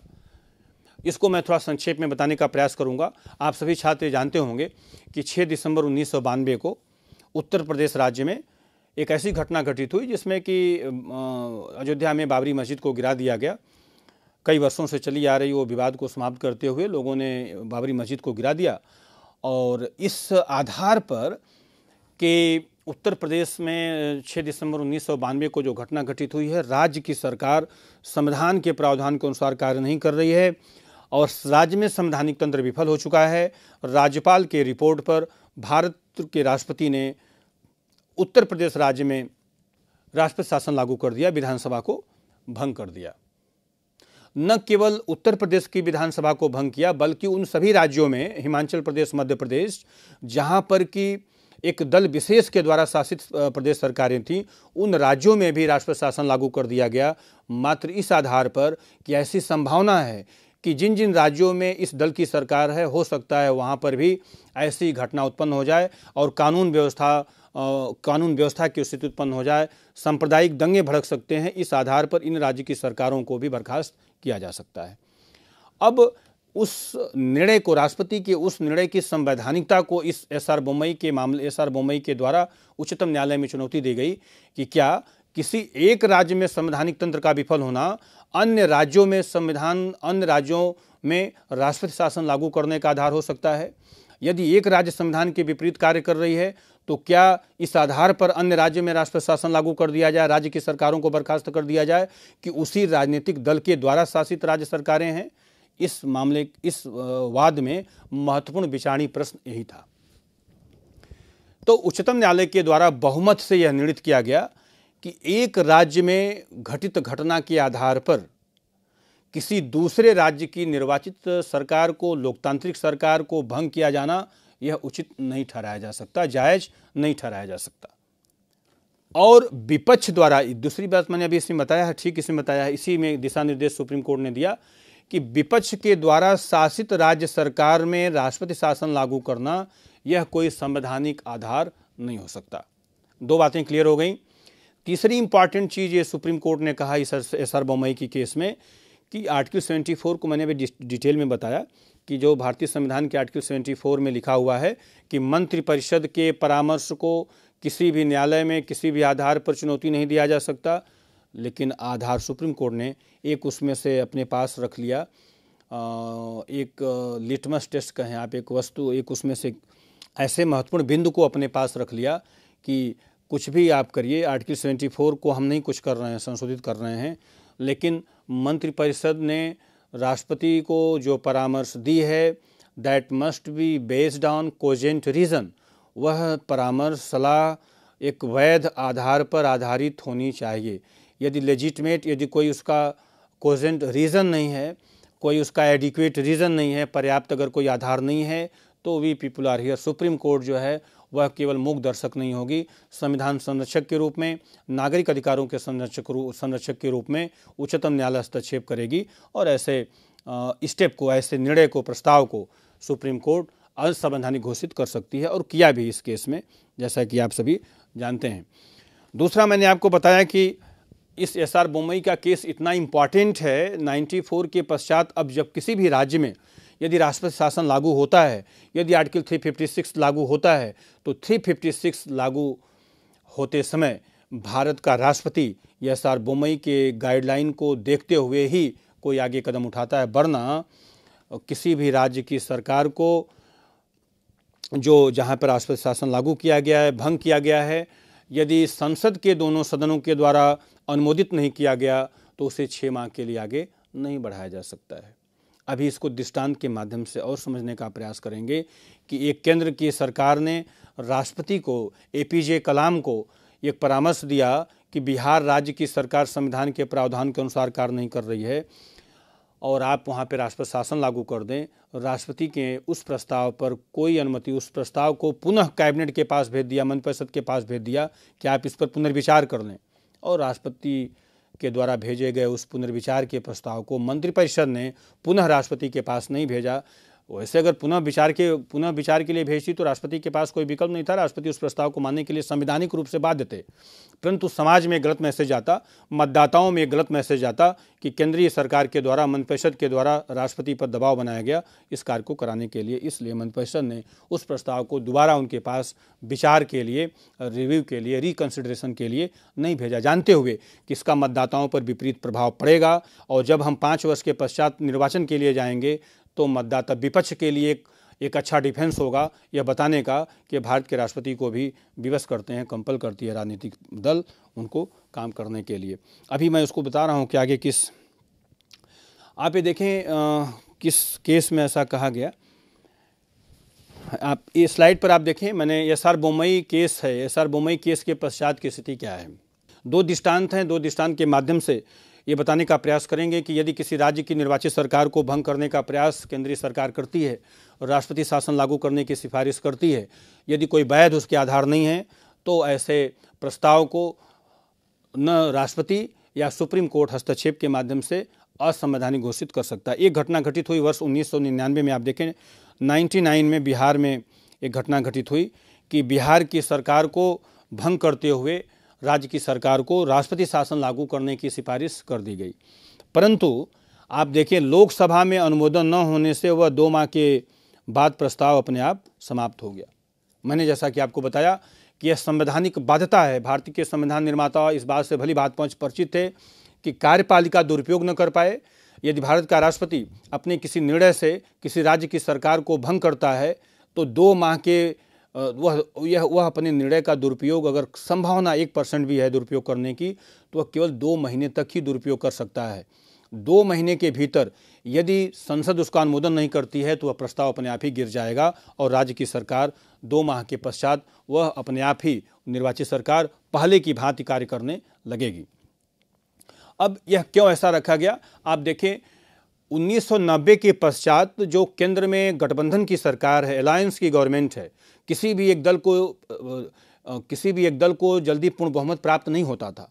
इसको मैं थोड़ा संक्षेप में बताने का प्रयास करूँगा आप सभी छात्र जानते होंगे कि छः दिसंबर उन्नीस को उत्तर प्रदेश राज्य में एक ऐसी घटना घटित हुई जिसमें कि अयोध्या में बाबरी मस्जिद को गिरा दिया गया कई वर्षों से चली आ रही वो विवाद को समाप्त करते हुए लोगों ने बाबरी मस्जिद को गिरा दिया और इस आधार पर कि उत्तर प्रदेश में 6 दिसंबर उन्नीस को जो घटना घटित हुई है राज्य की सरकार संविधान के प्रावधान के अनुसार कार्य नहीं कर रही है और राज्य में संवैधानिक तंत्र विफल हो चुका है राज्यपाल के रिपोर्ट पर भारत के राष्ट्रपति ने उत्तर प्रदेश राज्य में राष्ट्रपति शासन लागू कर दिया विधानसभा को भंग कर दिया न केवल उत्तर प्रदेश की विधानसभा को भंग किया बल्कि उन सभी राज्यों में हिमाचल प्रदेश मध्य प्रदेश जहां पर कि एक दल विशेष के द्वारा शासित प्रदेश सरकारें थीं उन राज्यों में भी राष्ट्रपति शासन लागू कर दिया गया मात्र इस आधार पर कि ऐसी संभावना है कि जिन जिन राज्यों में इस दल की सरकार है हो सकता है वहाँ पर भी ऐसी घटना उत्पन्न हो जाए और कानून व्यवस्था कानून व्यवस्था की स्थिति उत्पन्न हो जाए सांप्रदायिक दंगे भड़क सकते हैं इस आधार पर इन राज्य की सरकारों को भी बर्खास्त किया जा सकता है अब उस निर्णय को राष्ट्रपति के उस निर्णय की संवैधानिकता को इस एस आर बोमई के मामले एस आर बोमई के द्वारा उच्चतम न्यायालय में चुनौती दी गई कि क्या किसी एक राज्य में संवैधानिक तंत्र का विफल होना अन्य राज्यों में संविधान अन्य राज्यों में राष्ट्रपति शासन लागू करने का आधार हो सकता है यदि एक राज्य संविधान के विपरीत कार्य कर रही है तो क्या इस आधार पर अन्य राज्य में राष्ट्र शासन लागू कर दिया जाए राज्य की सरकारों को बर्खास्त कर दिया जाए कि उसी राजनीतिक दल के द्वारा शासित राज्य सरकारें हैं इस मामले इस वाद में महत्वपूर्ण विचारणी प्रश्न यही था तो उच्चतम न्यायालय के द्वारा बहुमत से यह निर्णित किया गया कि एक राज्य में घटित घटना के आधार पर किसी दूसरे राज्य की निर्वाचित सरकार को लोकतांत्रिक सरकार को भंग किया जाना यह उचित नहीं ठहराया जा सकता जायज नहीं ठहराया जा सकता और विपक्ष द्वारा दूसरी बात मैंने अभी इसमें बताया है ठीक इसमें बताया है इसी में दिशा निर्देश सुप्रीम कोर्ट ने दिया कि विपक्ष के द्वारा शासित राज्य सरकार में राष्ट्रपति शासन लागू करना यह कोई संवैधानिक आधार नहीं हो सकता दो बातें क्लियर हो गई तीसरी इंपॉर्टेंट चीज़ ये सुप्रीम कोर्ट ने कहा इस बोमई की केस में कि आर्टिकल सेवेंटी को मैंने अभी डिटेल में बताया कि जो भारतीय संविधान के आर्टिकल 74 में लिखा हुआ है कि मंत्रिपरिषद के परामर्श को किसी भी न्यायालय में किसी भी आधार पर चुनौती नहीं दिया जा सकता लेकिन आधार सुप्रीम कोर्ट ने एक उसमें से अपने पास रख लिया एक लिटमस टेस्ट कहें आप एक वस्तु एक उसमें से ऐसे महत्वपूर्ण बिंदु को अपने पास रख लिया कि कुछ भी आप करिए आर्टिकल 74 को हम नहीं कुछ कर रहे हैं संशोधित कर रहे हैं लेकिन मंत्रिपरिषद ने राष्ट्रपति को जो परामर्श दी है that must be based on cogent reason वह परामर्श सलाह एक वैध आधार पर आधारित होनी चाहिए यदि लेजिटमेट यदि कोई उसका कोजेंट रीज़न नहीं है कोई उसका एडिक्वेट रीज़न नहीं है पर्याप्त अगर कोई आधार नहीं है तो we people are here supreme court जो है वह केवल मूक दर्शक नहीं होगी संविधान संरक्षक के रूप में नागरिक अधिकारों के संरक्षक संरक्षक के रूप में उच्चतम न्यायालय हस्तक्षेप करेगी और ऐसे स्टेप को ऐसे निर्णय को प्रस्ताव को सुप्रीम कोर्ट असंवैधानिक घोषित कर सकती है और किया भी इस केस में जैसा कि आप सभी जानते हैं दूसरा मैंने आपको बताया कि इस एस आर का केस इतना इम्पॉर्टेंट है 94 के पश्चात अब जब किसी भी राज्य में यदि राष्ट्रपति शासन लागू होता है यदि आर्टिकल 356 लागू होता है तो 356 लागू होते समय भारत का राष्ट्रपति आर बोमई के गाइडलाइन को देखते हुए ही कोई आगे कदम उठाता है वरना किसी भी राज्य की सरकार को जो जहाँ पर राष्ट्रपति शासन लागू किया गया है भंग किया गया है यदि संसद के दोनों सदनों के द्वारा अनुमोदित नहीं किया गया तो उसे छः माह के लिए आगे नहीं बढ़ाया जा सकता है अभी इसको दृष्टांत के माध्यम से और समझने का प्रयास करेंगे कि एक केंद्र की सरकार ने राष्ट्रपति को ए कलाम को एक परामर्श दिया कि बिहार राज्य की सरकार संविधान के प्रावधान के अनुसार कार्य नहीं कर रही है और आप वहाँ पर राष्ट्रपति शासन लागू कर दें राष्ट्रपति के उस प्रस्ताव पर कोई अनुमति उस प्रस्ताव को पुनः कैबिनेट के पास भेज दिया मंत्रिपरिषद के पास भेज दिया कि आप इस पर पुनर्विचार कर लें और राष्ट्रपति के द्वारा भेजे गए उस पुनर्विचार के प्रस्ताव को मंत्रिपरिषद ने पुनः राष्ट्रपति के पास नहीं भेजा वैसे अगर पुनः विचार के पुनः विचार के लिए भेजती तो राष्ट्रपति के पास कोई विकल्प नहीं था राष्ट्रपति उस प्रस्ताव को मानने के लिए संवैधानिक रूप से बाध्य थे परंतु समाज में गलत मैसेज आता मतदाताओं में गलत मैसेज आता कि केंद्रीय सरकार के द्वारा मंत्रिपरिषद के द्वारा राष्ट्रपति पर दबाव बनाया गया इस कार्य को कराने के लिए इसलिए मंत्रिपरिषद ने उस प्रस्ताव को दोबारा उनके पास विचार के लिए रिव्यू के लिए रिकन्सिडरेशन के लिए नहीं भेजा जानते हुए कि इसका मतदाताओं पर विपरीत प्रभाव पड़ेगा और जब हम पाँच वर्ष के पश्चात निर्वाचन के लिए जाएंगे तो मतदाता विपक्ष के लिए एक एक अच्छा डिफेंस होगा यह बताने का कि भारत के राष्ट्रपति को भी विवश करते हैं कंपल करती है राजनीतिक दल उनको काम करने के लिए अभी मैं उसको बता रहा हूँ कि आगे किस आप ये देखें आ, किस केस में ऐसा कहा गया आप ये स्लाइड पर आप देखें मैंने एस आर बोमई केस है एस आर बोमई केस के पश्चात की स्थिति क्या है दो दृष्टांत हैं दो दृष्टांत के माध्यम से ये बताने का प्रयास करेंगे कि यदि किसी राज्य की निर्वाचित सरकार को भंग करने का प्रयास केंद्रीय सरकार करती है और राष्ट्रपति शासन लागू करने की सिफारिश करती है यदि कोई वैध उसके आधार नहीं है तो ऐसे प्रस्ताव को न राष्ट्रपति या सुप्रीम कोर्ट हस्तक्षेप के माध्यम से असंवैधानिक घोषित कर सकता है एक घटना घटित हुई वर्ष उन्नीस में आप देखें नाइन्टी में बिहार में एक घटना घटित हुई कि बिहार की सरकार को भंग करते हुए राज्य की सरकार को राष्ट्रपति शासन लागू करने की सिफारिश कर दी गई परंतु आप देखें लोकसभा में अनुमोदन न होने से वह दो माह के बाद प्रस्ताव अपने आप समाप्त हो गया मैंने जैसा कि आपको बताया कि यह संवैधानिक बाध्यता है भारतीय के संविधान निर्माता इस बात से भली बात पहुँच परिचित थे कि कार्यपालिका दुरुपयोग न कर पाए यदि भारत का राष्ट्रपति अपने किसी निर्णय से किसी राज्य की सरकार को भंग करता है तो दो माह के वह यह वह अपने निर्णय का दुरुपयोग अगर संभावना एक परसेंट भी है दुरुपयोग करने की तो वह केवल दो महीने तक ही दुरुपयोग कर सकता है दो महीने के भीतर यदि संसद उसका अनुमोदन नहीं करती है तो वह प्रस्ताव अपने आप ही गिर जाएगा और राज्य की सरकार दो माह के पश्चात वह अपने आप ही निर्वाचित सरकार पहले की भांति कार्य करने लगेगी अब यह क्यों ऐसा रखा गया आप देखें 1990 के पश्चात जो केंद्र में गठबंधन की सरकार है अलायंस की गवर्नमेंट है किसी भी एक दल को किसी भी एक दल को जल्दी पूर्ण बहुमत प्राप्त नहीं होता था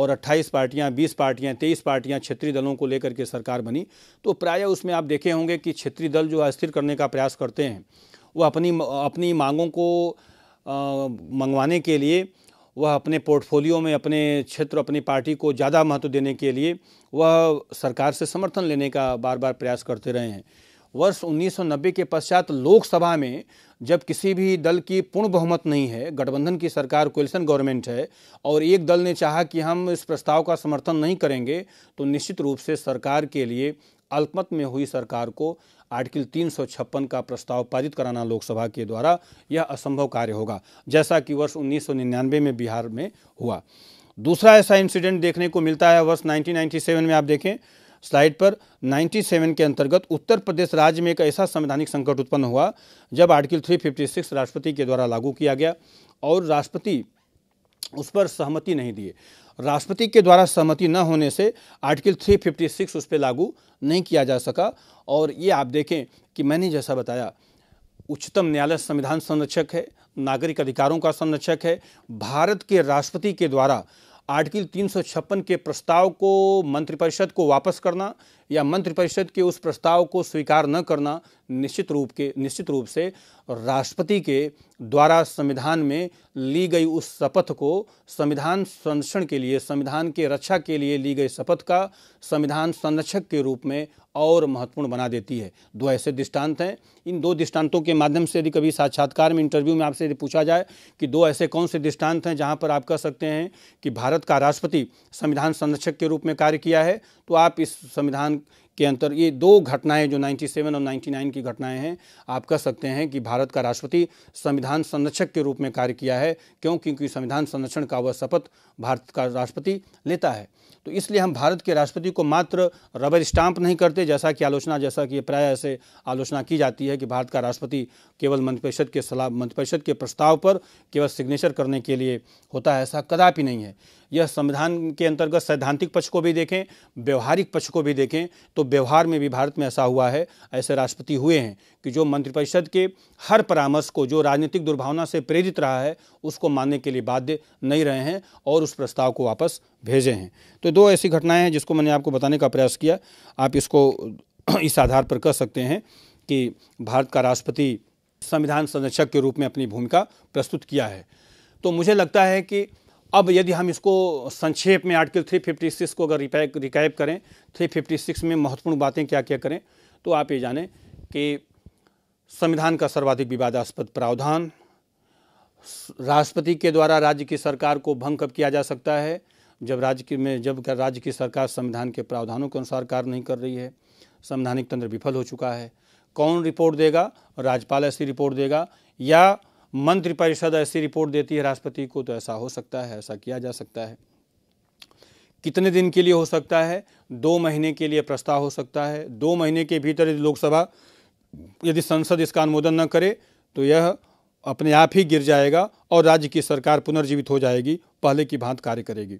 और 28 पार्टियां 20 पार्टियां 23 पार्टियां क्षेत्रीय दलों को लेकर के सरकार बनी तो प्रायः उसमें आप देखे होंगे कि क्षेत्रीय दल जो अस्थिर करने का प्रयास करते हैं वह अपनी अपनी मांगों को आ, मंगवाने के लिए वह अपने पोर्टफोलियो में अपने क्षेत्र अपनी पार्टी को ज़्यादा महत्व देने के लिए वह सरकार से समर्थन लेने का बार बार प्रयास करते रहे हैं वर्ष 1990 के पश्चात लोकसभा में जब किसी भी दल की पूर्ण बहुमत नहीं है गठबंधन की सरकार कोलिशन गवर्नमेंट है और एक दल ने चाहा कि हम इस प्रस्ताव का समर्थन नहीं करेंगे तो निश्चित रूप से सरकार के लिए अल्पमत में हुई सरकार को आर्टिकल तीन का प्रस्ताव पारित कराना लोकसभा के द्वारा यह असंभव कार्य होगा जैसा कि वर्ष उन्नीस में बिहार में हुआ दूसरा ऐसा इंसिडेंट देखने को मिलता है वर्ष 1997 में आप देखें स्लाइड पर 97 के अंतर्गत उत्तर प्रदेश राज्य में एक ऐसा संवैधानिक संकट उत्पन्न हुआ जब आर्टिकल 356 राष्ट्रपति के द्वारा लागू किया गया और राष्ट्रपति उस पर सहमति नहीं दिए राष्ट्रपति के द्वारा सहमति न होने से आर्टिकल 356 उस पर लागू नहीं किया जा सका और ये आप देखें कि मैंने जैसा बताया उच्चतम न्यायालय संविधान संरक्षक है नागरिक अधिकारों का संरक्षक है भारत के राष्ट्रपति के द्वारा आर्टिकल तीन के प्रस्ताव को मंत्रिपरिषद को वापस करना या मंत्रिपरिषद के उस प्रस्ताव को स्वीकार न करना निश्चित रूप के निश्चित रूप से राष्ट्रपति के द्वारा संविधान में ली गई उस शपथ को संविधान संरक्षण के लिए संविधान के रक्षा के लिए ली गई शपथ का संविधान संरक्षक के रूप में और महत्वपूर्ण बना देती है दो ऐसे दृष्टांत हैं इन दो दृष्टांतों के माध्यम से यदि कभी साक्षात्कार में इंटरव्यू में आपसे यदि पूछा जाए कि दो ऐसे कौन से दृष्टांत हैं जहाँ पर आप कह सकते हैं कि भारत का राष्ट्रपति संविधान संरक्षक के रूप में कार्य किया है तो आप इस संविधान के अंतर ये दो घटनाएं जो 97 और 99 की घटनाएं हैं आप कह सकते हैं कि भारत का राष्ट्रपति संविधान संरक्षक के रूप में कार्य किया है क्यों क्योंकि संविधान संरक्षण का वह शपथ भारत का राष्ट्रपति लेता है तो इसलिए हम भारत के राष्ट्रपति को मात्र रबर स्टाम्प नहीं करते जैसा कि आलोचना जैसा कि प्राय ऐसे आलोचना की जाती है कि भारत का राष्ट्रपति केवल मंत्रिपरिषद के सलाह मंत्रिपरिषद के प्रस्ताव पर केवल सिग्नेचर करने के लिए होता है ऐसा कदापि नहीं है यह संविधान के अंतर्गत सैद्धांतिक पक्ष को भी देखें व्यवहारिक पक्ष को भी देखें तो व्यवहार में भी भारत में ऐसा हुआ है ऐसे राष्ट्रपति हुए हैं कि जो मंत्रिपरिषद के हर परामर्श को जो राजनीतिक दुर्भावना से प्रेरित रहा है उसको मानने के लिए बाध्य नहीं रहे हैं और उस प्रस्ताव को वापस भेजे हैं तो दो ऐसी घटनाएं हैं जिसको मैंने आपको बताने का प्रयास किया आप इसको इस आधार पर कह सकते हैं कि भारत का राष्ट्रपति संविधान संरक्षक के रूप में अपनी भूमिका प्रस्तुत किया है तो मुझे लगता है कि अब यदि हम इसको संक्षेप में आर्टिकल 356 को अगर रिपैक रिकैप करें 356 में महत्वपूर्ण बातें क्या क्या करें तो आप ये जानें कि संविधान का सर्वाधिक विवादास्पद प्रावधान राष्ट्रपति के द्वारा राज्य की सरकार को भंग कब किया जा सकता है जब राज्य की में जब राज्य की सरकार संविधान के प्रावधानों के अनुसार कार्य नहीं कर रही है संवैधानिक तंत्र विफल हो चुका है कौन रिपोर्ट देगा राज्यपाल ऐसी रिपोर्ट देगा या मंत्रिपरिषद ऐसी रिपोर्ट देती है राष्ट्रपति को तो ऐसा हो सकता है ऐसा किया जा सकता है कितने दिन के लिए हो सकता है दो महीने के लिए प्रस्ताव हो सकता है दो महीने के भीतर यदि लोकसभा यदि संसद इसका अनुमोदन न करे तो यह अपने आप ही गिर जाएगा और राज्य की सरकार पुनर्जीवित हो जाएगी पहले की भांत कार्य करेगी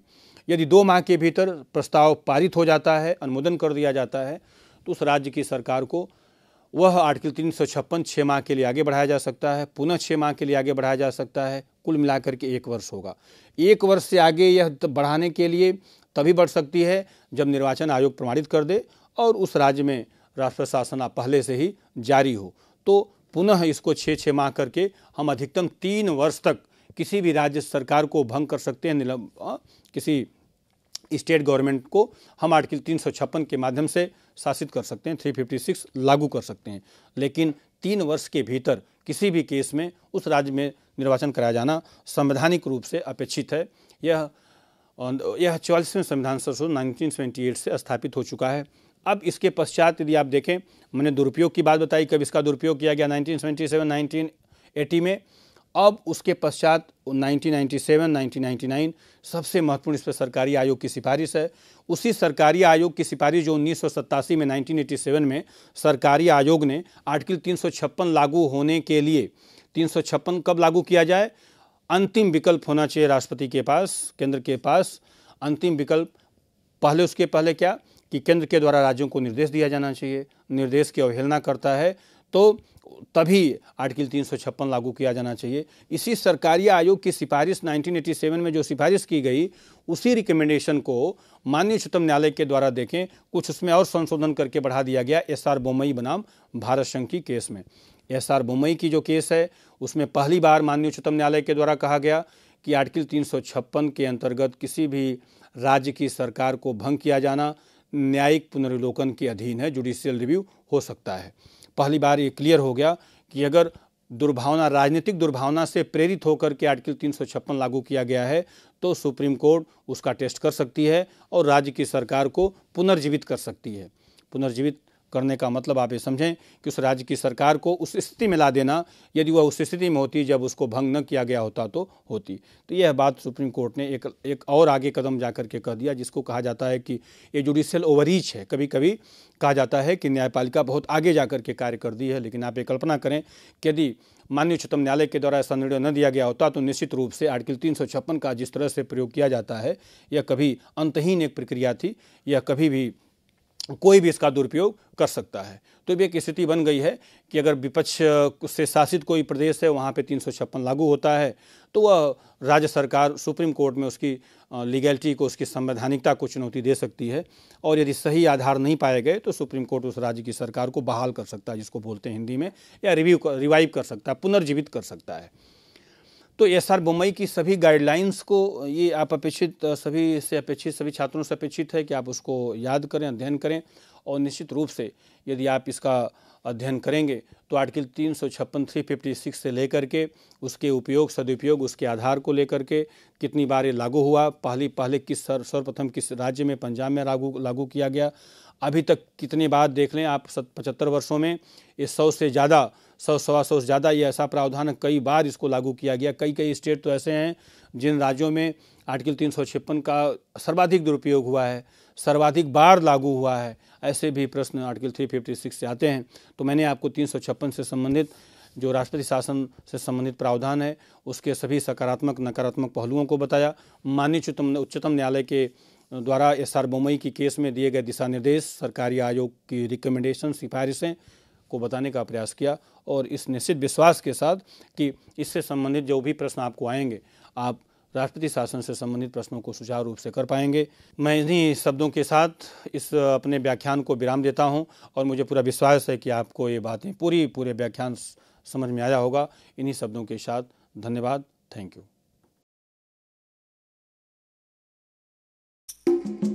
यदि दो माह के भीतर प्रस्ताव पारित हो जाता है अनुमोदन कर दिया जाता है तो उस राज्य की सरकार को वह आर्टिकल तीन सौ छप्पन छः माह के लिए आगे बढ़ाया जा सकता है पुनः छः माह के लिए आगे बढ़ाया जा सकता है कुल मिलाकर के एक वर्ष होगा एक वर्ष से आगे यह बढ़ाने के लिए तभी बढ़ सकती है जब निर्वाचन आयोग प्रमाणित कर दे और उस राज्य में राष्ट्र शासन पहले से ही जारी हो तो पुनः इसको छः छः माह करके हम अधिकतम तीन वर्ष तक किसी भी राज्य सरकार को भंग कर सकते हैं किसी स्टेट गवर्नमेंट को हम आर्टिकल तीन सौ छप्पन के माध्यम से शासित कर सकते हैं 356 लागू कर सकते हैं लेकिन तीन वर्ष के भीतर किसी भी केस में उस राज्य में निर्वाचन कराया जाना संवैधानिक रूप से अपेक्षित है यह यह चौलीसवें संविधान संशोधन 1978 से स्थापित हो चुका है अब इसके पश्चात यदि आप देखें मैंने दुरुपयोग की बात बताई कब इसका दुरुपयोग किया गया 1977, 1980 में अब उसके पश्चात 1997, 1999 सबसे महत्वपूर्ण इस पर सरकारी आयोग की सिफारिश है उसी सरकारी आयोग की सिफारिश जो उन्नीस में 1987 में सरकारी आयोग ने आर्टिकल तीन लागू होने के लिए तीन कब लागू किया जाए अंतिम विकल्प होना चाहिए राष्ट्रपति के पास केंद्र के पास अंतिम विकल्प पहले उसके पहले क्या कि केंद्र के द्वारा राज्यों को निर्देश दिया जाना चाहिए निर्देश की अवहेलना करता है तो तभी आर्टिकल तीन लागू किया जाना चाहिए इसी सरकारी आयोग की सिफारिश 1987 में जो सिफारिश की गई उसी रिकमेंडेशन को माननीय उच्चतम न्यायालय के द्वारा देखें कुछ उसमें और संशोधन करके बढ़ा दिया गया एस आर बोमई बनाम भारत संघ की केस में एस आर बोमई की जो केस है उसमें पहली बार माननीय उच्चतम न्यायालय के द्वारा कहा गया कि आर्टिकल तीन के अंतर्गत किसी भी राज्य की सरकार को भंग किया जाना न्यायिक पुनर्विलोकन के अधीन है जुडिशियल रिव्यू हो सकता है पहली बार ये क्लियर हो गया कि अगर दुर्भावना राजनीतिक दुर्भावना से प्रेरित होकर के आर्टिकल तीन लागू किया गया है तो सुप्रीम कोर्ट उसका टेस्ट कर सकती है और राज्य की सरकार को पुनर्जीवित कर सकती है पुनर्जीवित करने का मतलब आप ये समझें कि उस राज्य की सरकार को उस स्थिति में ला देना यदि वह उस स्थिति में होती जब उसको भंग न किया गया होता तो होती तो यह बात सुप्रीम कोर्ट ने एक एक और आगे कदम जा कर के कर दिया जिसको कहा जाता है कि ये जुडिशियल ओवरीच है कभी कभी कहा जाता है कि न्यायपालिका बहुत आगे जा के कार्य कर दी है लेकिन आप ये कल्पना करें कि यदि माननीय उच्चतम न्यायालय के द्वारा ऐसा निर्णय न दिया गया होता तो निश्चित रूप से आर्टिकल तीन का जिस तरह से प्रयोग किया जाता है यह कभी अंतहीन एक प्रक्रिया थी यह कभी भी कोई भी इसका दुरुपयोग कर सकता है तो भी एक स्थिति बन गई है कि अगर विपक्ष से शासित कोई प्रदेश है वहाँ पे तीन लागू होता है तो वह राज्य सरकार सुप्रीम कोर्ट में उसकी लीगैलिटी को उसकी संवैधानिकता को चुनौती दे सकती है और यदि सही आधार नहीं पाए गए तो सुप्रीम कोर्ट उस राज्य की सरकार को बहाल कर सकता है जिसको बोलते हैं हिंदी में या रिव्यू रिवाइव कर सकता है पुनर्जीवित कर सकता है तो एस आर बोमई की सभी गाइडलाइंस को ये आप अपेक्षित सभी से अपेक्षित सभी छात्रों से अपेक्षित है कि आप उसको याद करें अध्ययन करें और निश्चित रूप से यदि आप इसका अध्ययन करेंगे तो आर्टिकल तीन सौ छप्पन थ्री फिफ्टी सिक्स से लेकर के उसके उपयोग सदुपयोग उसके आधार को लेकर के कितनी बार ये लागू हुआ पहली पहले किस सर सर्वप्रथम किस राज्य में पंजाब में लागू लागू किया गया अभी तक कितने बार देख लें आप पचहत्तर वर्षों में ये सौ से ज़्यादा सौ सवा सौ से ज़्यादा ये ऐसा प्रावधान कई बार इसको लागू किया गया कई कई स्टेट तो ऐसे हैं जिन राज्यों में आर्टिकल तीन सौ छप्पन का सर्वाधिक दुरुपयोग हुआ है सर्वाधिक बार लागू हुआ है ऐसे भी प्रश्न आर्टिकल थ्री फिफ्टी सिक्स से आते हैं तो मैंने आपको तीन सौ छप्पन से संबंधित जो राष्ट्रपति शासन से संबंधित प्रावधान है उसके सभी सकारात्मक नकारात्मक पहलुओं को बताया माननीय उच्चतम न्यायालय के द्वारा एस आर बोमई की केस में दिए गए दिशा निर्देश सरकारी आयोग की रिकमेंडेशन सिफारिशें को बताने का प्रयास किया और इस निश्चित विश्वास के साथ कि इससे संबंधित जो भी प्रश्न आपको आएंगे आप राष्ट्रपति शासन से संबंधित प्रश्नों को सुचारू रूप से कर पाएंगे मैं इन्हीं शब्दों के साथ इस अपने व्याख्यान को विराम देता हूं और मुझे पूरा विश्वास है कि आपको ये बातें पूरी पूरे व्याख्यान समझ में आया होगा इन्हीं शब्दों के साथ धन्यवाद थैंक यू